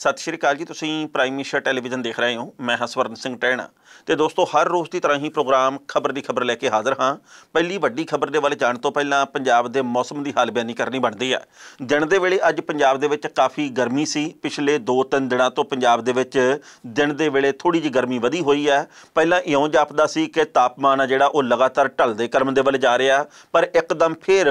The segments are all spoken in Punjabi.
ਸਤਿ ਸ਼੍ਰੀ ਅਕਾਲ ਜੀ ਤੁਸੀਂ ਪ੍ਰਾਈਮ ਮਿਸ਼ਰ ਟੈਲੀਵਿਜ਼ਨ ਦੇਖ ਰਹੇ ਹੋ ਮੈਂ ਹਾਂ ਸਵਰਨ ਸਿੰਘ ਟਹਿਣਾ ਤੇ ਦੋਸਤੋ ਹਰ ਰੋਜ਼ ਦੀ ਤਰ੍ਹਾਂ ਹੀ ਪ੍ਰੋਗਰਾਮ ਖਬਰ ਦੀ ਖਬਰ ਲੈ ਕੇ ਹਾਜ਼ਰ ਹਾਂ ਪਹਿਲੀ ਵੱਡੀ ਖਬਰ ਦੇ ਵੱਲ ਜਾਣ ਤੋਂ ਪਹਿਲਾਂ ਪੰਜਾਬ ਦੇ ਮੌਸਮ ਦੀ ਹਾਲ ਬਿਆਨੀ ਕਰਨੀ ਬਣਦੀ ਹੈ ਦਿਨ ਦੇ ਵੇਲੇ ਅੱਜ ਪੰਜਾਬ ਦੇ ਵਿੱਚ ਕਾਫੀ ਗਰਮੀ ਸੀ ਪਿਛਲੇ 2-3 ਦਿਨਾਂ ਤੋਂ ਪੰਜਾਬ ਦੇ ਵਿੱਚ ਦਿਨ ਦੇ ਵੇਲੇ ਥੋੜੀ ਜਿਹੀ ਗਰਮੀ ਵਧੀ ਹੋਈ ਹੈ ਪਹਿਲਾਂ ਇਉਂ ਜਾਪਦਾ ਸੀ ਕਿ ਤਾਪਮਾਨ ਆ ਜਿਹੜਾ ਉਹ ਲਗਾਤਾਰ ਢਲਦੇ ਕਰਮ ਦੇ ਵੱਲ ਜਾ ਰਿਹਾ ਪਰ ਇੱਕਦਮ ਫਿਰ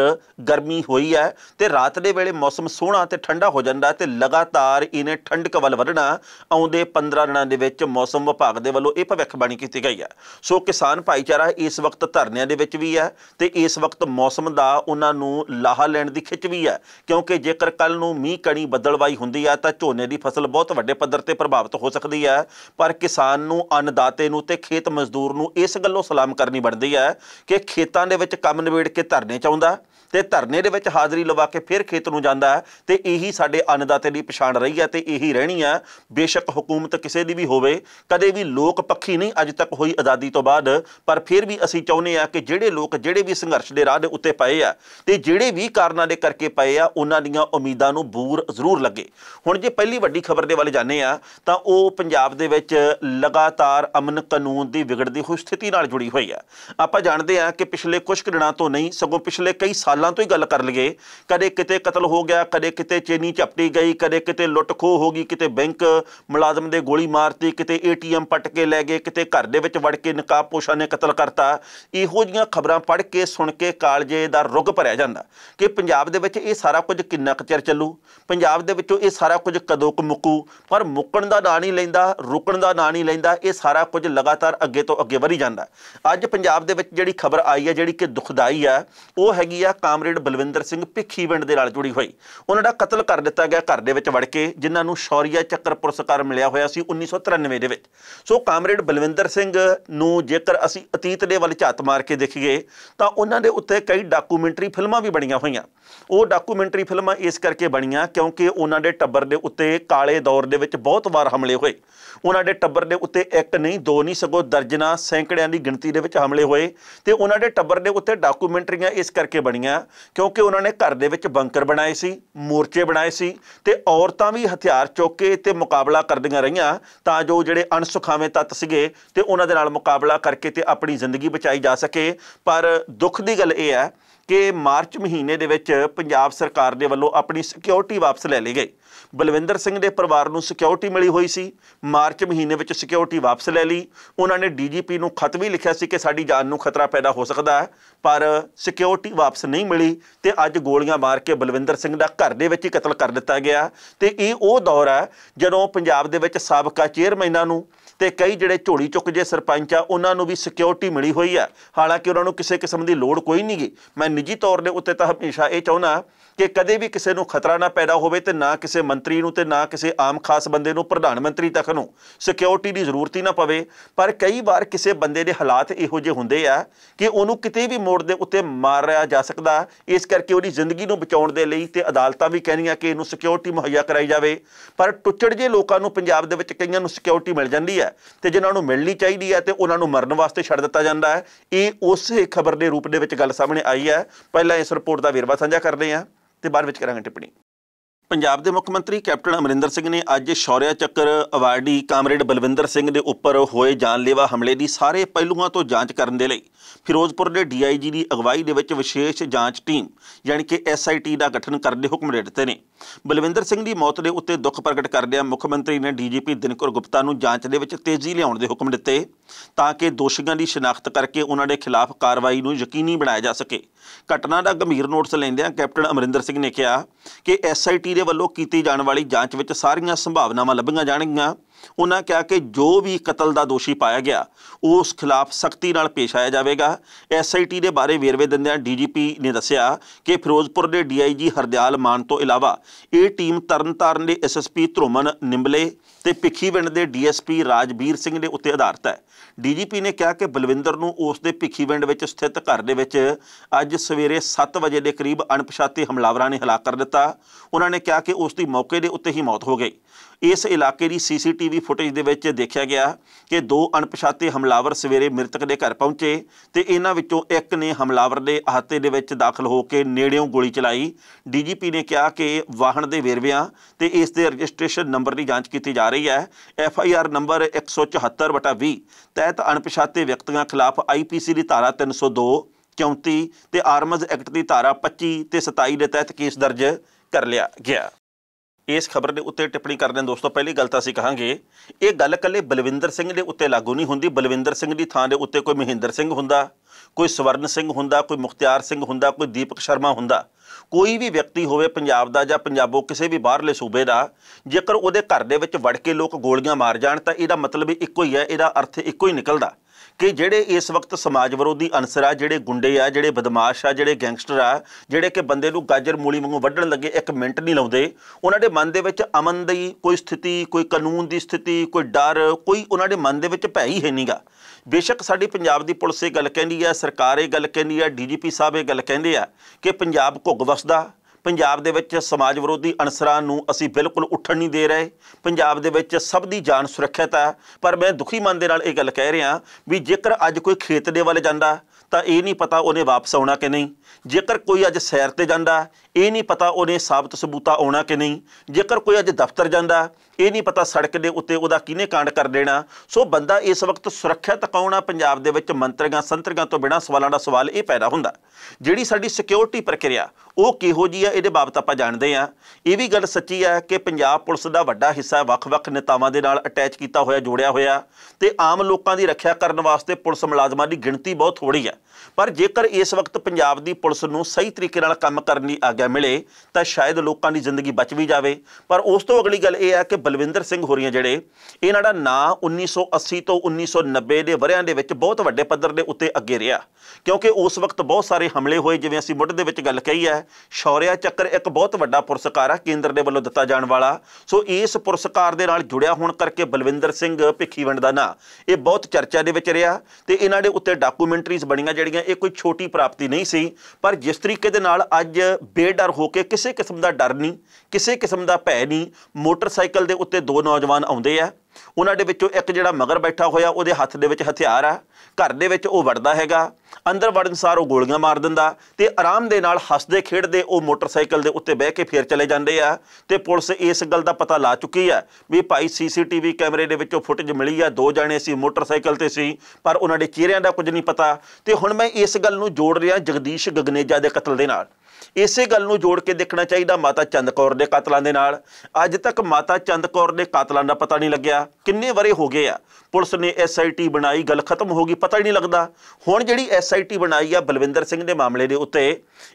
ਗਰਮੀ ਹੋਈ ਹੈ ਤੇ ਰਾਤ ਦੇ ਵੇਲੇ ਮੌਸਮ ਸੋਹਣਾ ਤੇ ਠੰਡਾ ਹੋ ਜਾਂਦਾ ਤੇ ਲਗਾਤਾਰ ਇਹਨੇ ਠੰਡਕ ਵੱਲ ਵਧਣਾ ਆਉਂਦੇ 15 ਦਿਨਾਂ ਦੇ ਵਿੱਚ ਮੌਸਮ ਵਿਭਾਗ ਦੇ ਵੱਲੋਂ ਇਹ ਭਵਿੱਖਬਾਣੀ ਕੀਤੀ ਗਈ ਹੈ ਸੋ ਕਿਸਾਨ ਭਾਈਚਾਰਾ ਇਸ ਵਕਤ ਧਰਨਿਆਂ ਦੇ ਵਿੱਚ ਵੀ ਹੈ ਤੇ ਇਸ ਵਕਤ ਮੌਸਮ ਦਾ ਉਹਨਾਂ ਨੂੰ ਲਾਹਾ ਲੈਣ ਦੀ ਖਿੱਚ ਵੀ ਹੈ ਕਿਉਂਕਿ ਜੇਕਰ ਕੱਲ ਨੂੰ ਮੀਂਹ ਕਣੀ ਬੱਦਲਵਾਈ ਹੁੰਦੀ ਹੈ ਤਾਂ ਝੋਨੇ ਦੀ ਫਸਲ ਬਹੁਤ ਵੱਡੇ ਪੱਧਰ ਤੇ ਪ੍ਰਭਾਵਿਤ ਹੋ ਸਕਦੀ ਹੈ ਪਰ ਕਿਸਾਨ ਨੂੰ ਅੰਨਦਾਤੇ ਨੂੰ ਤੇ ਖੇਤ ਮਜ਼ਦੂਰ ਨੂੰ ਇਸ ਗੱਲੋਂ ਸਲਾਮ ਕਰਨੀ ਬਣਦੀ ਹੈ ਕਿ ਖੇਤਾਂ ਦੇ ਵਿੱਚ ਕੰਮ ਨਿਬੇੜ ਕੇ ਧਰਨੇ ਚਾਹੁੰਦਾ ਤੇ ਧਰਨੇ ਦੇ ਵਿੱਚ ਹਾਜ਼ਰੀ ਲਵਾ ਕੇ ਫਿਰ ਖੇਤ ਨੂੰ ਜਾਂਦਾ ਹੈ ਤੇ ਇਹੀ ਸਾਡੇ ਅੰਨਦਾਤੇ ਦੀ ਪਛਾਣ ਰਹੀ ਹੈ ਤੇ ਇਹੀ ਰਹਿਣੀ ਹੈ ਬੇਸ਼ੱਕ ਹਕੂਮਤ ਕਿਸੇ ਦੀ ਵੀ ਹੋਵੇ ਕਦੇ ਵੀ ਲੋਕ ਪੱਖੀ ਨਹੀਂ ਅੱਜ ਤੱਕ ਹੋਈ ਆਜ਼ਾਦੀ ਤੋਂ ਬਾਅਦ ਪਰ ਫਿਰ ਵੀ ਅਸੀਂ ਚਾਹੁੰਦੇ ਆ ਕਿ ਜਿਹੜੇ ਲੋਕ ਜਿਹੜੇ ਵੀ ਸੰਘਰਸ਼ ਦੇ ਰਾਹ ਦੇ ਉੱਤੇ ਪਏ ਆ ਤੇ ਜਿਹੜੇ ਵੀ ਕਾਰਨਾਂ ਦੇ ਕਰਕੇ ਪਏ ਆ ਉਹਨਾਂ ਦੀਆਂ ਉਮੀਦਾਂ ਨੂੰ ਬੂਰ ਜ਼ਰੂਰ ਲੱਗੇ ਹੁਣ ਜੇ ਪਹਿਲੀ ਵੱਡੀ ਖਬਰ ਦੇ ਵੱਲ ਜਾਣੇ ਆ ਤਾਂ ਉਹ ਪੰਜਾਬ ਦੇ ਵਿੱਚ ਲਗਾਤਾਰ ਅਮਨ ਕਾਨੂੰਨ ਦੀ ਵਿਗੜਦੀ ਹੋਈ ਸਥਿਤੀ ਨਾਲ ਜੁੜੀ ਹੋਈ ਆ ਆਪਾਂ ਜਾਣਦੇ ਆ ਕਿ ਪਿਛਲੇ ਕੁਝ ਦਿਨਾਂ ਤੋਂ ਨਹੀਂ ਸਗੋਂ ਪਿਛਲੇ ਕਈ ਸਾਲ ਸਾਲਾਂ ਤੋਂ ਹੀ ਗੱਲ ਕਰ ਲਈਏ ਕਦੇ ਕਿਤੇ ਕਤਲ ਹੋ ਗਿਆ ਕਦੇ ਕਿਤੇ ਚੇਨੀ ਝਪਟੀ ਗਈ ਕਦੇ ਕਿਤੇ ਲੁੱਟ ਖੋ ਹੋ ਗਈ ਕਿਤੇ ਬੈਂਕ ਮੁਲਾਜ਼ਮ ਦੇ ਗੋਲੀ ਮਾਰਤੀ ਕਿਤੇ ਏਟੀਐਮ ਪਟ ਕੇ ਲੈ ਗਏ ਕਿਤੇ ਘਰ ਦੇ ਵਿੱਚ ਵੜ ਕੇ ਨਕਾਬਪੋਸ਼ਾਂ ਨੇ ਕਤਲ ਕਰਤਾ ਇਹੋ ਜੀਆਂ ਖਬਰਾਂ ਪੜ ਕੇ ਸੁਣ ਕੇ ਕਾਲਜੇ ਦਾ ਰੁਗ ਭਰਿਆ ਜਾਂਦਾ ਕਿ ਪੰਜਾਬ ਦੇ ਵਿੱਚ ਇਹ ਸਾਰਾ ਕੁਝ ਕਿੰਨਾ ਕੁ ਚਿਰ ਚੱਲੂ ਪੰਜਾਬ ਦੇ ਵਿੱਚੋਂ ਇਹ ਸਾਰਾ ਕੁਝ ਕਦੋਂ ਕੁ ਮੁੱਕੂ ਪਰ ਮੁੱਕਣ ਦਾ ਨਾਂ ਨਹੀਂ ਲੈਂਦਾ ਰੁਕਣ ਦਾ ਨਾਂ ਨਹੀਂ ਲੈਂਦਾ ਇਹ ਸਾਰਾ ਕੁਝ ਲਗਾਤਾਰ ਅੱਗੇ ਤੋਂ ਅੱਗੇ ਵਧੀ ਜਾਂਦਾ ਅੱਜ ਪੰਜਾਬ ਦੇ ਵਿੱਚ ਜਿਹੜੀ ਖਬਰ ਆਈ ਹੈ ਜਿਹੜੀ ਕਿ ਦੁਖਦਾਈ ਆ ਉਹ ਹੈਗੀ ਆ ਕਾਮਰੇਡ ਬਲਵਿੰਦਰ ਸਿੰਘ ਭਿੱਖੀਵਿੰਡ ਦੇ ਨਾਲ ਜੁੜੀ ਹੋਈ ਉਹਨਾਂ ਦਾ ਕਤਲ ਕਰ ਦਿੱਤਾ ਗਿਆ ਘਰ ਦੇ ਵਿੱਚ ਵੜ ਕੇ ਜਿਨ੍ਹਾਂ ਨੂੰ ਸ਼ੌਰੀਆ ਚੱਕਰ ਪੁਰਸਕਾਰ ਮਿਲਿਆ ਹੋਇਆ ਸੀ 1993 ਦੇ ਵਿੱਚ ਸੋ ਕਾਮਰੇਡ ਬਲਵਿੰਦਰ ਸਿੰਘ ਨੂੰ ਜੇਕਰ ਅਸੀਂ ਅਤੀਤ ਦੇ ਵੱਲ ਝਾਤ ਮਾਰ ਕੇ ਦੇਖੀਏ ਤਾਂ ਉਹਨਾਂ ਦੇ ਉੱਤੇ ਕਈ ਡਾਕੂਮੈਂਟਰੀ ਫਿਲਮਾਂ ਵੀ ਬਣੀਆਂ ਹੋਈਆਂ ਉਹ ਡਾਕੂਮੈਂਟਰੀ ਫਿਲਮਾਂ ਇਸ ਕਰਕੇ ਬਣੀਆਂ ਕਿਉਂਕਿ ਉਹਨਾਂ ਦੇ ਟੱਬਰ ਦੇ ਉੱਤੇ ਕਾਲੇ ਦੌਰ ਦੇ ਵਿੱਚ ਬਹੁਤ ਵਾਰ ਹਮਲੇ ਹੋਏ ਉਹਨਾਂ ਦੇ ਟੱਬਰ ਦੇ ਉੱਤੇ ਇੱਕ ਨਹੀਂ ਦੋ ਨਹੀਂ ਸਗੋਂ ਦਰਜਨਾ ਸੈਂਕੜਿਆਂ ਦੀ ਗਿਣਤੀ ਦੇ ਵਿੱਚ ਹਮਲੇ ਹੋਏ ਤੇ ਉਹਨਾਂ ਦੇ ਟੱਬਰ ਦੇ ਉੱਤੇ ਡਾਕੂਮੈਂਟਰੀਆਂ ਇਸ ਕਰਕੇ ਬਣੀਆਂ ਆ ਕਿਉਂਕਿ ਉਹਨਾਂ ਨੇ ਘਰ ਦੇ ਵਿੱਚ ਬੰਕਰ ਬਣਾਏ ਸੀ ਮੋਰਚੇ ਬਣਾਏ ਸੀ ਤੇ ਔਰਤਾਂ ਵੀ ਹਥਿਆਰ ਚੁੱਕ ਕੇ ਤੇ ਮੁਕਾਬਲਾ ਕਰਦੀਆਂ ਰਹੀਆਂ ਤਾਂ ਜੋ ਜਿਹੜੇ ਅਣਸੁਖਾਵੇਂ ਤੱਤ ਸੀਗੇ ਤੇ ਉਹਨਾਂ ਦੇ ਨਾਲ ਮੁਕਾਬਲਾ ਕਰਕੇ ਤੇ ਆਪਣੀ ਜ਼ਿੰਦਗੀ ਬਚਾਈ ਜਾ ਸਕੇ ਪਰ ਦੁੱਖ ਦੀ ਗੱਲ ਇਹ ਹੈ ਕਿ ਮਾਰਚ ਮਹੀਨੇ ਦੇ ਵਿੱਚ ਪੰਜਾਬ ਸਰਕਾਰ ਦੇ ਵੱਲੋਂ ਆਪਣੀ ਸਿਕਿਉਰਿਟੀ ਵਾਪਸ ਲੈ ਲਈ ਗਈ ਬਲਵਿੰਦਰ ਸਿੰਘ ਦੇ ਪਰਿਵਾਰ ਨੂੰ ਸਿਕਿਉਰਿਟੀ ਮਿਲੀ ਹੋਈ ਸੀ ਮਾਰਚ ਮਹੀਨੇ ਵਿੱਚ ਸਿਕਿਉਰਿਟੀ ਵਾਪਸ ਲੈ ਲਈ ਉਹਨਾਂ ਨੇ ਡੀਜੀਪੀ ਨੂੰ ਖਤ ਵੀ ਲਿਖਿਆ ਸੀ ਕਿ ਸਾਡੀ ਜਾਨ ਨੂੰ ਖਤਰਾ ਪੈਦਾ ਹੋ ਸਕਦਾ ਹੈ ਪਰ ਸਿਕਿਉਰਿਟੀ ਵਾਪਸ ਨਹੀਂ ਮਿਲੀ ਤੇ ਅੱਜ ਗੋਲੀਆਂ ਮਾਰ ਕੇ ਬਲਵਿੰਦਰ ਸਿੰਘ ਦਾ ਘਰ ਦੇ ਵਿੱਚ ਹੀ ਕਤਲ ਕਰ ਦਿੱਤਾ ਗਿਆ ਤੇ ਇਹ ਉਹ ਦੌਰ ਹੈ ਜਦੋਂ ਪੰਜਾਬ ਦੇ ਵਿੱਚ ਸਾਬਕਾ ਚੇਅਰਮੈਨਾਂ ਨੂੰ ਤੇ ਕਈ ਜਿਹੜੇ ਝੋਲੀ ਚੁੱਕ ਜੇ ਸਰਪੰਚ ਆ ਉਹਨਾਂ ਨੂੰ ਵੀ ਸਿਕਿਉਰਿਟੀ ਮਿਲੀ ਹੋਈ ਆ ਹਾਲਾਂਕਿ ਉਹਨਾਂ ਨੂੰ ਕਿਸੇ ਕਿਸਮ ਦੀ ਲੋੜ ਕੋਈ ਨਹੀਂ ਗਈ ਮੈਂ ਨਿੱਜੀ ਤੌਰ ਦੇ ਉੱਤੇ ਤਾਂ ਹਮੇਸ਼ਾ ਇਹ ਚਾਹੁੰਦਾ ਕਿ ਕਦੇ ਵੀ ਕਿਸੇ ਨੂੰ ਖਤਰਾ ਨਾ ਪੈਦਾ ਹੋਵੇ ਤੇ ਨਾ ਕਿਸੇ ਮੰਤਰੀ ਨੂੰ ਤੇ ਨਾ ਕਿਸੇ ਆਮ ਖਾਸ ਬੰਦੇ ਨੂੰ ਪ੍ਰਧਾਨ ਮੰਤਰੀ ਤੱਕ ਨੂੰ ਸਿਕਿਉਰਿਟੀ ਦੀ ਜ਼ਰੂਰਤ ਹੀ ਨਾ ਪਵੇ ਪਰ ਕਈ ਵਾਰ ਕਿਸੇ ਬੰਦੇ ਦੇ ਹਾਲਾਤ ਇਹੋ ਜਿਹੇ ਹੁੰਦੇ ਆ ਕਿ ਉਹਨੂੰ ਕਿਤੇ ਵੀ ਮੋੜ ਦੇ ਉੱਤੇ ਮਾਰਿਆ ਜਾ ਸਕਦਾ ਇਸ ਕਰਕੇ ਉਹਦੀ ਜ਼ਿੰਦਗੀ ਨੂੰ ਬਚਾਉਣ ਦੇ ਲਈ ਤੇ ਅਦਾਲਤਾਂ ਵੀ ਕਹਿੰਦੀਆਂ ਕਿ ਇਹਨੂੰ ਸਿਕਿਉਰਿਟੀ ਮੁਹੱਈਆ ਕਰਾਈ ਜਾਵੇ ਪਰ ਟੁੱਟੜ ਜੇ ਲੋਕਾਂ ਨੂੰ ਪੰਜਾਬ ਦੇ ਵਿੱਚ ਕਈਆਂ ਨੂੰ ਸਿਕਿਉਰਿਟੀ ਮਿਲ ਜਾਂਦੀ ਹੈ ਤੇ ਜਿਨ੍ਹਾਂ ਨੂੰ ਮਿਲਣੀ ਚਾਹੀਦੀ ਹੈ ਤੇ ਉਹਨਾਂ ਨੂੰ ਮਰਨ ਵਾਸਤੇ ਛੱਡ ਦਿੱਤਾ ਜਾਂਦਾ ਹੈ ਇਹ ਉਸੇ ਖਬਰ ਦੇ ਰੂਪ ਦੇ ਵਿੱਚ ਗੱਲ ਸਾਹਮਣੇ ਆਈ ਹੈ ਪਹਿਲਾਂ ਇਸ ਰਿਪੋਰਟ ਦਾ ਵੇਰਵਾ ਸਾਂਝਾ ਕਰਦੇ ਹਾਂ ਤੇ ਬਾਅਦ ਵਿੱਚ ਕਰਾਂਗੇ ਟਿੱਪਣੀ ਪੰਜਾਬ ਦੇ ਮੁੱਖ ਮੰਤਰੀ ਕੈਪਟਨ ਅਮਰਿੰਦਰ ਸਿੰਘ ਨੇ ਅੱਜ ਸ਼ੌਰਿਆ ਚੱਕਰ ਅਵਾਰਡੀ ਕਾਮਰੇਡ ਬਲਵਿੰਦਰ ਸਿੰਘ ਦੇ ਉੱਪਰ ਹੋਏ ਜਾਨਲੇਵਾ ਹਮਲੇ ਦੀ ਸਾਰੇ ਪਹਿਲੂਆਂ ਤੋਂ ਜਾਂਚ ਕਰਨ ਦੇ ਲਈ ਫਿਰੋਜ਼ਪੁਰ ਦੇ ਡੀਆਈਜੀ ਦੀ ਅਗਵਾਈ ਦੇ ਵਿੱਚ ਵਿਸ਼ੇਸ਼ ਜਾਂਚ ਟੀਮ ਯਾਨੀ ਕਿ ਐਸਆਈਟੀ ਦਾ ਗਠਨ ਕਰਨ ਦੇ ਹੁਕਮ ਦਿੱਤੇ ਨੇ ਬਲਵਿੰਦਰ ਸਿੰਘ ਦੀ ਮੌਤ ਦੇ ਉੱਤੇ ਦੁੱਖ ਪ੍ਰਗਟ ਕਰਦਿਆਂ ਮੁੱਖ ਮੰਤਰੀ ਨੇ ਡੀਜੀਪੀ ਦਿਨਕਰ ਗੁਪਤਾ ਨੂੰ ਜਾਂਚ ਦੇ ਵਿੱਚ ਤੇਜ਼ੀ ਲਿਆਉਣ ਦੇ ਹੁਕਮ ਦਿੱਤੇ ਤਾਂ ਕਿ ਦੋਸ਼ੀਆਂ ਦੀ ਸ਼ਨਾਖਤ ਕਰਕੇ ਉਹਨਾਂ ਦੇ ਖਿਲਾਫ ਕਾਰਵਾਈ ਨੂੰ ਯਕੀਨੀ ਬਣਾਇਆ ਜਾ ਸਕੇ ਘਟਨਾ ਦਾ ਗੰਭੀਰ ਨੋਟਿਸ ਲੈਂਦਿਆਂ ਕੈਪਟਨ ਅਮਰਿੰਦਰ ਸਿੰਘ ਨੇ ਕਿਹਾ ਕਿ ਐਸਆਈਟੀ ਦੇ ਵੱਲੋਂ ਕੀਤੀ ਜਾਣ ਵਾਲੀ ਜਾਂਚ ਵਿੱਚ ਸਾਰੀਆਂ ਸੰਭਾਵਨਾਵਾਂ ਲੱਭੀਆਂ ਜਾਣਗੀਆਂ ਉਹਨਾਂ ਕਿਹਾ ਕਿ ਜੋ ਵੀ ਕਤਲ ਦਾ ਦੋਸ਼ੀ ਪਾਇਆ ਗਿਆ ਉਸ ਖਿਲਾਫ ਸਖਤੀ ਨਾਲ ਪੇਸ਼ ਆਇਆ ਜਾਵੇਗਾ ਐਸਆਈਟੀ ਦੇ ਬਾਰੇ ਵੇਰਵੇ ਦਿੰਦਿਆਂ ਡੀਜੀਪੀ ਨੇ ਦੱਸਿਆ ਕਿ ਫਿਰੋਜ਼ਪੁਰ ਦੇ ਡੀਆਈਜੀ ਹਰਦਿਆਲ ਮਾਨ ਤੋਂ ਇਲਾਵਾ ਇਹ ਟੀਮ ਤਰਨਤਾਰਨ ਦੇ ਐਸਐਸਪੀ ਧਰਮਨ ਨਿੰਬਲੇ ਤੇ ਪਿੱਖੀਵਿੰਡ ਦੇ ਡੀਐਸਪੀ ਰਾਜਵੀਰ ਸਿੰਘ ਦੇ ਉੱਤੇ ਆਧਾਰਿਤ ਹੈ ਡੀਜੀਪੀ ਨੇ ਕਿਹਾ ਕਿ ਬਲਵਿੰਦਰ ਨੂੰ ਉਸ ਦੇ ਭਿੱਖੀਵਿੰਡ ਵਿੱਚ ਸਥਿਤ ਘਰ ਦੇ ਵਿੱਚ ਅੱਜ ਸਵੇਰੇ 7 ਵਜੇ ਦੇ ਕਰੀਬ ਅਣਪਛਾਤੇ ਹਮਲਾਵਰਾਂ ਨੇ ਹਲਾਕ ਕਰ ਦਿੱਤਾ ਉਹਨਾਂ ਨੇ ਕਿਹਾ ਕਿ ਉਸ ਦੀ ਮੌਕੇ ਦੇ ਉੱਤੇ ਹੀ ਮੌਤ ਹੋ ਗਈ ਇਸ ਇਲਾਕੇ ਦੀ ਸੀਸੀਟੀਵੀ ਫੁਟੇਜ ਦੇ ਵਿੱਚ ਦੇਖਿਆ ਗਿਆ ਕਿ ਦੋ ਅਣਪਛਾਤੇ ਹਮਲਾਵਰ ਸਵੇਰੇ ਮ੍ਰਿਤਕ ਦੇ ਘਰ ਪਹੁੰਚੇ ਤੇ ਇਹਨਾਂ ਵਿੱਚੋਂ ਇੱਕ ਨੇ ਹਮਲਾਵਰ ਦੇ ਹੱਥੇ ਦੇ ਵਿੱਚ ਦਾਖਲ ਹੋ ਕੇ ਨੇੜਿਓਂ ਗੋਲੀ ਚਲਾਈ ਡੀਜੀਪੀ ਨੇ ਕਿਹਾ ਕਿ ਵਾਹਨ ਦੇ ਵੇਰਵਿਆਂ ਤੇ ਇਸ ਦੇ ਰਜਿਸਟ੍ਰੇਸ਼ਨ ਨੰਬਰ ਦੀ ਜਾਂਚ ਕੀਤੀ ਜਾ ਰਹੀ ਹੈ ਐਫ ਆਈ ਆਰ ਨੰਬਰ 174/20 ਤਹਿ ਤਹਿਤ ਅਣਪਛਾਤੇ ਵਿਅਕਤੀਆਂ ਖਿਲਾਫ ਆਈਪੀਸੀ ਦੀ ਧਾਰਾ 302 34 ਤੇ ਆਰਮਜ਼ ਐਕਟ ਦੀ ਧਾਰਾ 25 ਤੇ 27 ਦੇ ਤਹਿਤ ਕੇਸ ਦਰਜ ਕਰ ਲਿਆ ਗਿਆ ਇਸ ਖਬਰ ਦੇ ਉੱਤੇ ਟਿੱਪਣੀ ਕਰਦੇ ਹਾਂ ਦੋਸਤੋ ਪਹਿਲੀ ਗੱਲ ਤਾਂ ਅਸੀਂ ਕਹਾਂਗੇ ਇਹ ਗੱਲ ਕੱਲੇ ਬਲਵਿੰਦਰ ਸਿੰਘ ਦੇ ਉੱਤੇ ਲਾਗੂ ਨਹੀਂ ਹੁੰਦੀ ਬਲਵਿੰਦਰ ਸਿੰਘ ਦੀ ਥਾਂ ਦੇ ਉੱਤੇ ਕੋਈ ਮਹਿੰਦਰ ਸਿੰਘ ਹੁੰਦਾ ਕੋਈ ਸਵਰਨ ਸਿੰਘ ਹੁੰਦਾ ਕੋਈ ਮੁਖਤਿਆਰ ਸਿੰਘ ਹੁੰਦਾ ਕੋਈ ਦੀਪਕ ਸ਼ਰਮਾ ਹੁੰਦਾ ਕੋਈ ਵੀ ਵਿਅਕਤੀ ਹੋਵੇ ਪੰਜਾਬ ਦਾ ਜਾਂ ਪੰਜਾਬੋਂ ਕਿਸੇ ਵੀ ਬਾਹਰਲੇ ਸੂਬੇ ਦਾ ਜੇਕਰ ਉਹਦੇ ਘਰ ਦੇ ਵਿੱਚ ਵੜ ਕੇ ਲੋਕ ਗੋਲੀਆਂ ਮਾਰ ਜਾਣ ਤਾਂ ਇਹਦਾ ਮਤਲਬ ਇੱਕੋ ਹੀ ਹੈ ਇਹਦਾ ਅਰਥ ਇੱਕੋ ਹੀ ਨਿਕਲਦਾ ਕਿ ਜਿਹੜੇ ਇਸ ਵਕਤ ਸਮਾਜ ਵਿਰੋਧੀ ਅਨਸਰ ਆ ਜਿਹੜੇ ਗੁੰਡੇ ਆ ਜਿਹੜੇ ਬਦਮਾਸ਼ ਆ ਜਿਹੜੇ ਗੈਂਗਸਟਰ ਆ ਜਿਹੜੇ ਕਿ ਬੰਦੇ ਨੂੰ ਗਾਜਰ ਮੂਲੀ ਵਾਂਗੂ ਵੱਢਣ ਲੱਗੇ ਇੱਕ ਮਿੰਟ ਨਹੀਂ ਲਾਉਂਦੇ ਉਹਨਾਂ ਦੇ ਮਨ ਦੇ ਵਿੱਚ ਅਮਨ ਦੀ ਕੋਈ ਸਥਿਤੀ ਕੋਈ ਕਾਨੂੰਨ ਦੀ ਸਥਿਤੀ ਕੋਈ ਡਰ ਕੋਈ ਉਹਨਾਂ ਦੇ ਮਨ ਦੇ ਵਿੱਚ ਭੈ ਹੀ ਹੈ ਨਹੀਂਗਾ ਬੇਸ਼ੱਕ ਸਾਡੀ ਪੰਜਾਬ ਦੀ ਪੁਲਿਸ ਇਹ ਗੱਲ ਕਹਿੰਦੀ ਆ ਸਰਕਾਰ ਇਹ ਗੱਲ ਕਹਿੰਦੀ ਆ ਡੀਜੀਪੀ ਸਾਹਿਬ ਇਹ ਗੱਲ ਕਹਿੰਦੇ ਆ ਕਿ ਪੰਜਾਬ ਘੁੱਗ ਵਸਦਾ ਪੰਜਾਬ ਦੇ ਵਿੱਚ ਸਮਾਜ ਵਿਰੋਧੀ ਅਨਸਰਾਂ ਨੂੰ ਅਸੀਂ ਬਿਲਕੁਲ ਉੱਠਣ ਨਹੀਂ ਦੇ ਰਹੇ ਪੰਜਾਬ ਦੇ ਵਿੱਚ ਸਭ ਦੀ ਜਾਨ ਸੁਰੱਖਿਅਤ ਆ ਪਰ ਮੈਂ ਦੁਖੀ ਮਨ ਦੇ ਨਾਲ ਇਹ ਗੱਲ ਕਹਿ ਰਿਹਾ ਵੀ ਜੇਕਰ ਅੱਜ ਕੋਈ ਖੇਤ ਦੇ ਵੱਲ ਜਾਂਦਾ ਤਾਂ ਇਹ ਨਹੀਂ ਪਤਾ ਉਹਨੇ ਵਾਪਸ ਆਉਣਾ ਕਿ ਨਹੀਂ ਜੇਕਰ ਕੋਈ ਅੱਜ ਸੈਰ ਤੇ ਜਾਂਦਾ ਇਹ ਨਹੀਂ ਪਤਾ ਉਹਨੇ ਸਾਬਤ ਸਬੂਤਾ ਆਉਣਾ ਕਿ ਨਹੀਂ ਜੇਕਰ ਕੋਈ ਅੱਜ ਦਫ਼ਤਰ ਜਾਂਦਾ ਇਹ ਨਹੀਂ ਪਤਾ ਸੜਕ ਦੇ ਉੱਤੇ ਉਹਦਾ ਕਿਹਨੇ ਕਾਂਡ ਕਰ ਦੇਣਾ ਸੋ ਬੰਦਾ ਇਸ ਵਕਤ ਸੁਰੱਖਿਆ ਕੌਣਾ ਪੰਜਾਬ ਦੇ ਵਿੱਚ ਮੰਤਰੀਆਂ ਸੰਤਰੀਆਂ ਤੋਂ ਬਿਨਾ ਸਵਾਲਾਂ ਦਾ ਸਵਾਲ ਇਹ ਪੈਦਾ ਹੁੰਦਾ ਜਿਹੜੀ ਸਾਡੀ ਸਿਕਿਉਰਿਟੀ ਪ੍ਰਕਿਰਿਆ ਉਹ ਕਿਹੋ ਜੀ ਆ ਇਹਦੇ ਬਾਬਤ ਆਪਾਂ ਜਾਣਦੇ ਆ ਇਹ ਵੀ ਗੱਲ ਸੱਚੀ ਆ ਕਿ ਪੰਜਾਬ ਪੁਲਿਸ ਦਾ ਵੱਡਾ ਹਿੱਸਾ ਵੱਖ-ਵੱਖ ਨੇਤਾਵਾਂ ਦੇ ਨਾਲ ਅਟੈਚ ਕੀਤਾ ਹੋਇਆ ਜੋੜਿਆ ਹੋਇਆ ਤੇ ਆਮ ਲੋਕਾਂ ਦੀ ਰੱਖਿਆ ਕਰਨ ਵਾਸਤੇ ਪੁਲਿਸ ਮੁਲਾਜ਼ਮਾਂ ਦੀ ਗਿਣਤੀ ਬਹੁਤ ਥੋੜੀ ਆ ਪਰ ਜੇਕਰ ਇਸ ਵਕਤ ਪੰਜਾਬ ਦੀ ਪੁਲਿਸ ਨੂੰ ਸਹੀ ਤਰੀਕੇ ਨਾਲ ਕੰਮ ਕਰਨ ਦੀ ਆਗਿਆ ਮਿਲੇ ਤਾਂ ਸ਼ਾਇਦ ਲੋਕਾਂ ਦੀ ਜ਼ਿੰਦਗੀ ਬਚ ਵੀ ਜਾਵੇ ਪਰ ਉਸ ਤੋਂ ਅਗਲੀ ਗੱਲ ਇਹ ਆ ਕਿ ਬਲਵਿੰਦਰ ਸਿੰਘ ਹੋਰੀਆਂ ਜਿਹੜੇ ਇਹਨਾਂ ਦਾ ਨਾਂ 1980 ਤੋਂ 1990 ਦੇ ਵਰਿਆਂ ਦੇ ਵਿੱਚ ਬਹੁਤ ਵੱਡੇ ਪੱਧਰ ਦੇ ਉੱਤੇ ਅੱਗੇ ਰਿਹਾ ਕਿਉਂਕਿ ਉਸ ਵਕਤ ਬਹੁਤ ਸਾਰੇ ਹਮਲੇ ਹੋਏ ਜਿਵੇਂ ਅਸੀਂ ਮੁੱਢ ਦੇ ਵਿੱਚ ਗੱਲ ਕਹੀ ਹੈ ਸ਼ੌਰਿਆ ਚੱਕਰ ਇੱਕ ਬਹੁਤ ਵੱਡਾ ਪੁਰਸਕਾਰ ਹੈ ਕੇਂਦਰ ਦੇ ਵੱਲੋਂ ਦਿੱਤਾ ਜਾਣ ਵਾਲਾ ਸੋ ਇਸ ਪੁਰਸਕਾਰ ਦੇ ਨਾਲ ਜੁੜਿਆ ਹੋਣ ਕਰਕੇ ਬਲਵਿੰਦਰ ਸਿੰਘ ਭਿੱਖੀਵੰਡ ਦਾ ਨਾਂ ਇਹ ਬਹੁਤ ਚਰਚਾ ਦੇ ਵਿੱਚ ਰਿਹਾ ਤੇ ਇਹਨਾਂ ਦੇ ਉੱਤੇ ਡਾਕੂਮੈਂਟਰੀਜ਼ ਬਣੀਆਂ ਜਿਹੜੀਆਂ ਇਹ ਕੋਈ ਛੋਟੀ ਪ੍ਰਾਪਤੀ ਨਹੀਂ ਸੀ ਪਰ ਜਿਸ ਤਰੀਕੇ ਦੇ ਨਾਲ ਅੱਜ ਬੇਡਰ ਹੋ ਕੇ ਕਿਸੇ ਕਿਸਮ ਦਾ ਡਰ ਨਹੀਂ ਕਿਸੇ ਕਿਸਮ ਦਾ ਭੈ ਨਹੀਂ ਮੋਟਰਸਾਈਕਲ ਦੇ ਉੱਤੇ ਦੋ ਨੌਜਵਾਨ ਆਉਂਦੇ ਆ ਉਹਨਾਂ ਦੇ ਵਿੱਚੋਂ ਇੱਕ ਜਿਹੜਾ ਮਗਰ ਬੈਠਾ ਹੋਇਆ ਉਹਦੇ ਹੱਥ ਦੇ ਵਿੱਚ ਹਥਿਆਰ ਆ ਘਰ ਦੇ ਵਿੱਚ ਉਹ ਵੜਦਾ ਹੈਗਾ ਅੰਦਰ ਵੜਨ ਸਾਰ ਉਹ ਗੋਲੀਆਂ ਮਾਰ ਦਿੰਦਾ ਤੇ ਆਰਾਮ ਦੇ ਨਾਲ ਹੱਸਦੇ ਖੇਡਦੇ ਉਹ ਮੋਟਰਸਾਈਕਲ ਦੇ ਉੱਤੇ ਬਹਿ ਕੇ ਫੇਰ ਚਲੇ ਜਾਂਦੇ ਆ ਤੇ ਪੁਲਿਸ ਇਸ ਗੱਲ ਦਾ ਪਤਾ ਲਾ ਚੁੱਕੀ ਆ ਵੀ ਭਾਈ ਸੀਸੀਟੀਵੀ ਕੈਮਰੇ ਦੇ ਵਿੱਚੋਂ ਫੁਟੇਜ ਮਿਲੀ ਆ ਦੋ ਜਾਣੇ ਸੀ ਮੋਟਰਸਾਈਕਲ ਤੇ ਸੀ ਪਰ ਉਹਨਾਂ ਦੇ ਚਿਹਰਿਆਂ ਦਾ ਕੁਝ ਨਹੀਂ ਪਤਾ ਤੇ ਹੁਣ ਮੈਂ ਇਸ ਗੱਲ ਨੂੰ ਜੋੜ ਰਿਹਾ ਜਗਦੀਸ਼ ਗਗਨੇਜਾ ਦੇ ਕਤਲ ਦੇ ਨਾਲ ਇਸੇ ਗੱਲ ਨੂੰ ਜੋੜ ਕੇ ਦੇਖਣਾ ਚਾਹੀਦਾ ਮਾਤਾ ਚੰਦ ਕੌਰ ਦੇ ਕਤਲਾਂ ਦੇ ਨਾਲ ਅੱਜ ਤੱਕ ਮਾਤਾ ਚੰਦ ਕੌਰ ਦੇ ਕਤਲਾਂ ਦਾ ਪਤਾ ਨਹੀਂ ਲੱਗਿਆ ਕਿੰਨੇ ਵਰੇ ਹੋ ਗਏ ਆ ਪੁਲਿਸ ਨੇ ਐਸਆਈਟੀ ਬਣਾਈ ਗੱਲ ਖਤਮ ਹੋ ਗਈ ਪਤਾ ਹੀ ਨਹੀਂ ਲੱਗਦਾ ਹੁਣ ਜਿਹੜੀ ਐਸਆਈਟੀ ਬਣਾਈ ਆ ਬਲਵਿੰਦਰ ਸਿੰਘ ਦੇ ਮਾਮਲੇ ਦੇ ਉੱਤੇ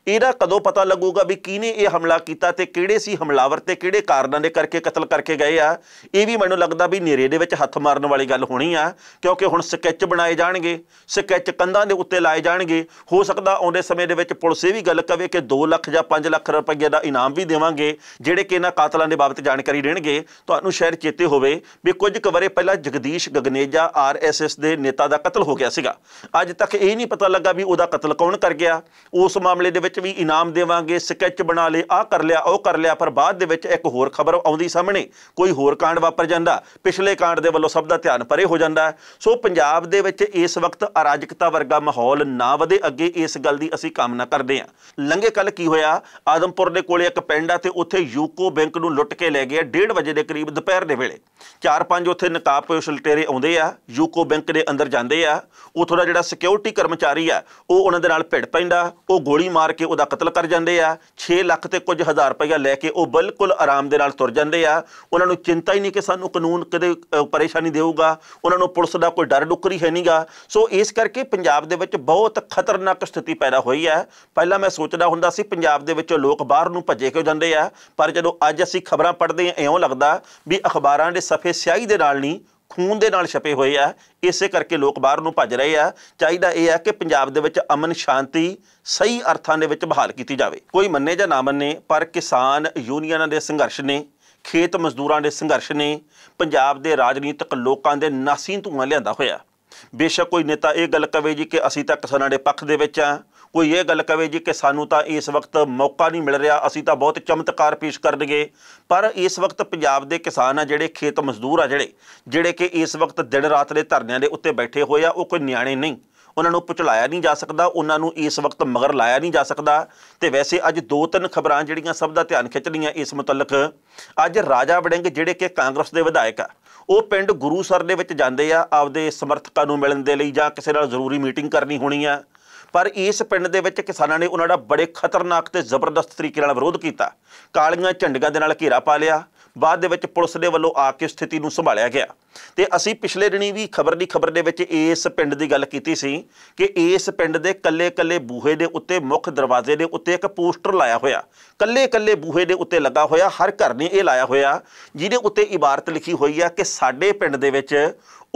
ਇਹਦਾ ਕਦੋਂ ਪਤਾ ਲੱਗੂਗਾ ਵੀ ਕਿਹਨੇ ਇਹ ਹਮਲਾ ਕੀਤਾ ਤੇ ਕਿਹੜੇ ਸੀ ਹਮਲਾਵਰ ਤੇ ਕਿਹੜੇ ਕਾਰਨਾਂ ਦੇ ਕਰਕੇ ਕਤਲ ਕਰਕੇ ਗਏ ਆ ਇਹ ਵੀ ਮੈਨੂੰ ਲੱਗਦਾ ਵੀ ਨੇਰੇ ਦੇ ਵਿੱਚ ਹੱਥ ਮਾਰਨ ਵਾਲੀ ਗੱਲ ਹੋਣੀ ਆ ਕਿਉਂਕਿ ਹੁਣ ਸਕੈਚ ਬਣਾਏ ਜਾਣਗੇ ਸਕੈਚ ਕੰਧਾਂ ਦੇ ਉੱਤੇ ਲਾਏ ਜਾਣਗੇ ਹੋ ਸਕਦਾ ਆਉਂਦੇ ਸਮੇਂ ਦੇ ਵਿੱਚ ਪੁਲਿਸ ਇਹ ਵੀ ਗੱਲ ਕਵੇ ਕਿ ਦੋ 2 ਲੱਖ ਜਾਂ 5 ਲੱਖ ਰੁਪਏ ਦਾ ਇਨਾਮ ਵੀ ਦੇਵਾਂਗੇ ਜਿਹੜੇ ਕਿ ਇਹਨਾਂ ਕਾਤਲਾਂ ਦੇ ਬਾਬਤ ਜਾਣਕਾਰੀ ਦੇਣਗੇ ਤੁਹਾਨੂੰ ਸ਼ਾਇਦ ਚੇਤੇ ਹੋਵੇ ਵੀ ਕੁਝ ਕੁ ਪਹਿਲਾਂ ਜਗਦੀਸ਼ ਗਗਨੇਜਾ ਆਰਐਸਐਸ ਦੇ ਨੇਤਾ ਦਾ ਕਤਲ ਹੋ ਗਿਆ ਸੀਗਾ ਅੱਜ ਤੱਕ ਇਹ ਨਹੀਂ ਪਤਾ ਲੱਗਾ ਵੀ ਉਹਦਾ ਕਤਲ ਕੌਣ ਕਰ ਗਿਆ ਉਸ ਮਾਮਲੇ ਦੇ ਵਿੱਚ ਵੀ ਇਨਾਮ ਦੇਵਾਂਗੇ ਸਕੈਚ ਬਣਾ ਲੇ ਆਹ ਕਰ ਲਿਆ ਉਹ ਕਰ ਲਿਆ ਪਰ ਬਾਅਦ ਦੇ ਵਿੱਚ ਇੱਕ ਹੋਰ ਖਬਰ ਆਉਂਦੀ ਸਾਹਮਣੇ ਕੋਈ ਹੋਰ ਕਾਂਡ ਵਾਪਰ ਜਾਂਦਾ ਪਿਛਲੇ ਕਾਂਡ ਦੇ ਵੱਲੋਂ ਸਭ ਦਾ ਧਿਆਨ ਪਰੇ ਹੋ ਜਾਂਦਾ ਸੋ ਪੰਜਾਬ ਦੇ ਵਿੱਚ ਇਸ ਵਕਤ ਅਰਾਜਕਤਾ ਵਰਗਾ ਮਾਹੌਲ ਨਾ ਵਧੇ ਅੱਗੇ ਇਸ ਗੱਲ ਦੀ ਅਸੀਂ ਕਾਮਨਾ ਕਰਦੇ ਹਾਂ ਲੰਗੇ ਕੱਲ ਕੀ ਹੋਇਆ ਆਦਮਪੁਰ ਦੇ ਕੋਲੇ ਇੱਕ ਪਿੰਡ ਆ ਤੇ ਉੱਥੇ ਯੂਕੋ ਬੈਂਕ ਨੂੰ ਲੁੱਟ ਕੇ ਲੈ ਗਏ 1:30 ਵਜੇ ਦੇ ਕਰੀਬ ਦੁਪਹਿਰ ਦੇ ਵੇਲੇ ਚਾਰ ਪੰਜ ਉੱਥੇ ਨਕਾਬ ਪੋਸ਼ ਲਟੇਰੇ ਆਉਂਦੇ ਆ ਯੂਕੋ ਬੈਂਕ ਦੇ ਅੰਦਰ ਜਾਂਦੇ ਆ ਉਥੋਂ ਦਾ ਜਿਹੜਾ ਸਿਕਿਉਰਿਟੀ ਕਰਮਚਾਰੀ ਆ ਉਹ ਉਹਨਾਂ ਦੇ ਨਾਲ ਭਿੜ ਪੈਂਦਾ ਉਹ ਗੋਲੀ ਮਾਰ ਕੇ ਉਹਦਾ ਕਤਲ ਕਰ ਜਾਂਦੇ ਆ 6 ਲੱਖ ਤੇ ਕੁਝ ਹਜ਼ਾਰ ਰੁਪਇਆ ਲੈ ਕੇ ਉਹ ਬਿਲਕੁਲ ਆਰਾਮ ਦੇ ਨਾਲ ਤੁਰ ਜਾਂਦੇ ਆ ਉਹਨਾਂ ਨੂੰ ਚਿੰਤਾ ਹੀ ਨਹੀਂ ਕਿ ਸਾਨੂੰ ਕਾਨੂੰਨ ਕਦੇ ਪਰੇਸ਼ਾਨੀ ਦੇਊਗਾ ਉਹਨਾਂ ਨੂੰ ਪੁਲਿਸ ਦਾ ਕੋਈ ਡਰ ਡੁਕਰੀ ਹੈ ਨਹੀਂਗਾ ਸੋ ਇਸ ਕਰਕੇ ਪੰਜਾਬ ਦੇ ਵਿੱਚ ਬਹੁਤ ਖਤਰਨਾਕ ਸਥਿਤੀ ਪੈਦਾ ਹੋਈ ਹੈ ਪਹਿਲਾਂ ਮੈਂ ਸੋਚਦਾ ਹੁੰਦਾ ਸੀ ਪੰਜਾਬ ਦੇ ਵਿੱਚੋਂ ਲੋਕ ਬਾਹਰ ਨੂੰ ਭੱਜੇ ਕਿਉਂ ਜਾਂਦੇ ਆ ਪਰ ਜਦੋਂ ਅੱਜ ਅਸੀਂ ਖਬਰਾਂ ਪੜ੍ਹਦੇ ਆਂ ਐਉਂ ਲੱਗਦਾ ਵੀ ਅਖਬਾਰਾਂ ਦੇ ਸਫੇ ਸਿਆਹੀ ਦੇ ਨਾਲ ਨਹੀਂ ਖੂਨ ਦੇ ਨਾਲ ਛਪੇ ਹੋਏ ਆ ਇਸੇ ਕਰਕੇ ਲੋਕ ਬਾਹਰ ਨੂੰ ਭੱਜ ਰਹੇ ਆ ਚਾਹੀਦਾ ਇਹ ਆ ਕਿ ਪੰਜਾਬ ਦੇ ਵਿੱਚ ਅਮਨ ਸ਼ਾਂਤੀ ਸਹੀ ਅਰਥਾਂ ਦੇ ਵਿੱਚ ਬਹਾਲ ਕੀਤੀ ਜਾਵੇ ਕੋਈ ਮੰਨੇ ਜਾਂ ਨਾ ਮੰਨੇ ਪਰ ਕਿਸਾਨ ਯੂਨੀਅਨਾਂ ਦੇ ਸੰਘਰਸ਼ ਨੇ ਖੇਤ ਮਜ਼ਦੂਰਾਂ ਦੇ ਸੰਘਰਸ਼ ਨੇ ਪੰਜਾਬ ਦੇ ਰਾਜਨੀਤਿਕ ਲੋਕਾਂ ਦੇ ਨਾਸੀਂ ਧੂਆਂ ਲਿਆਂਦਾ ਹੋਇਆ ਬੇਸ਼ੱਕ ਕੋਈ ਨੇਤਾ ਇਹ ਗੱਲ ਕਵੇ ਜੀ ਕਿ ਅਸੀਂ ਤਾਂ ਕਿਸਾਨਾਂ ਦੇ ਪੱਖ ਦੇ ਵਿੱਚ ਆ ਕੋਈ ਇਹ ਗੱਲ ਕਵੇ ਜੀ ਕਿ ਸਾਨੂੰ ਤਾਂ ਇਸ ਵਕਤ ਮੌਕਾ ਨਹੀਂ ਮਿਲ ਰਿਹਾ ਅਸੀਂ ਤਾਂ ਬਹੁਤ ਚਮਤਕਾਰ ਪੇਸ਼ ਕਰਨਗੇ ਪਰ ਇਸ ਵਕਤ ਪੰਜਾਬ ਦੇ ਕਿਸਾਨ ਆ ਜਿਹੜੇ ਖੇਤ ਮਜ਼ਦੂਰ ਆ ਜਿਹੜੇ ਜਿਹੜੇ ਕਿ ਇਸ ਵਕਤ ਦਿਨ ਰਾਤ ਦੇ ਧਰਨਿਆਂ ਦੇ ਉੱਤੇ ਬੈਠੇ ਹੋਏ ਆ ਉਹ ਕੋਈ ਨਿਆਣੇ ਨਹੀਂ ਉਹਨਾਂ ਨੂੰ ਪੁਚਲਾਇਆ ਨਹੀਂ ਜਾ ਸਕਦਾ ਉਹਨਾਂ ਨੂੰ ਇਸ ਵਕਤ ਮਗਰ ਲਾਇਆ ਨਹੀਂ ਜਾ ਸਕਦਾ ਤੇ ਵੈਸੇ ਅੱਜ ਦੋ ਤਿੰਨ ਖਬਰਾਂ ਜਿਹੜੀਆਂ ਸਭ ਦਾ ਧਿਆਨ ਖਿੱਚ ਇਸ ਮੁਤਲਕ ਅੱਜ ਰਾਜਾ ਵੜਿੰਗ ਜਿਹੜੇ ਕਿ ਕਾਂਗਰਸ ਦੇ ਵਿਧਾਇਕ ਆ ਉਹ ਪਿੰਡ ਗੁਰੂਸਰ ਦੇ ਵਿੱਚ ਜਾਂਦੇ ਆ ਆਪਦੇ ਸਮਰਥਕਾਂ ਨੂੰ ਮਿਲਣ ਦੇ ਲਈ ਜਾਂ ਕਿਸੇ ਨਾਲ ਜ਼ਰੂਰੀ ਮੀਟਿੰਗ ਕਰਨੀ ਹੋਣੀ ਆ ਪਰ ਇਸ ਪਿੰਡ ਦੇ ਵਿੱਚ ਕਿਸਾਨਾਂ ਨੇ ਉਹਨਾਂ ਦਾ ਬੜੇ ਖਤਰਨਾਕ ਤੇ ਜ਼ਬਰਦਸਤ ਤਰੀਕੇ ਨਾਲ ਵਿਰੋਧ ਕੀਤਾ ਕਾਲੀਆਂ ਝੰਡੀਆਂ ਦੇ ਨਾਲ ਘੇਰਾ ਪਾ ਲਿਆ ਬਾਅਦ ਦੇ ਵਿੱਚ ਪੁਲਿਸ ਦੇ ਵੱਲੋਂ ਆ ਕੇ ਸਥਿਤੀ ਨੂੰ ਸੰਭਾਲਿਆ ਗਿਆ ਤੇ ਅਸੀਂ ਪਿਛਲੇ ਦਿਨੀ ਵੀ ਖਬਰ ਦੀ ਖਬਰ ਦੇ ਵਿੱਚ ਇਸ ਪਿੰਡ ਦੀ ਗੱਲ ਕੀਤੀ ਸੀ ਕਿ ਇਸ ਪਿੰਡ ਦੇ ਕੱਲੇ-ਕੱਲੇ ਬੂਹੇ ਦੇ ਉੱਤੇ ਮੁੱਖ ਦਰਵਾਜ਼ੇ ਦੇ ਉੱਤੇ ਇੱਕ ਪੋਸਟਰ ਲਾਇਆ ਹੋਇਆ ਕੱਲੇ-ਕੱਲੇ ਬੂਹੇ ਦੇ ਉੱਤੇ ਲੱਗਾ ਹੋਇਆ ਹਰ ਘਰ ਨੇ ਇਹ ਲਾਇਆ ਹੋਇਆ ਜਿਹਦੇ ਉੱਤੇ ਇਬਾਰਤ ਲਿਖੀ ਹੋਈ ਆ ਕਿ ਸਾਡੇ ਪਿੰਡ ਦੇ ਵਿੱਚ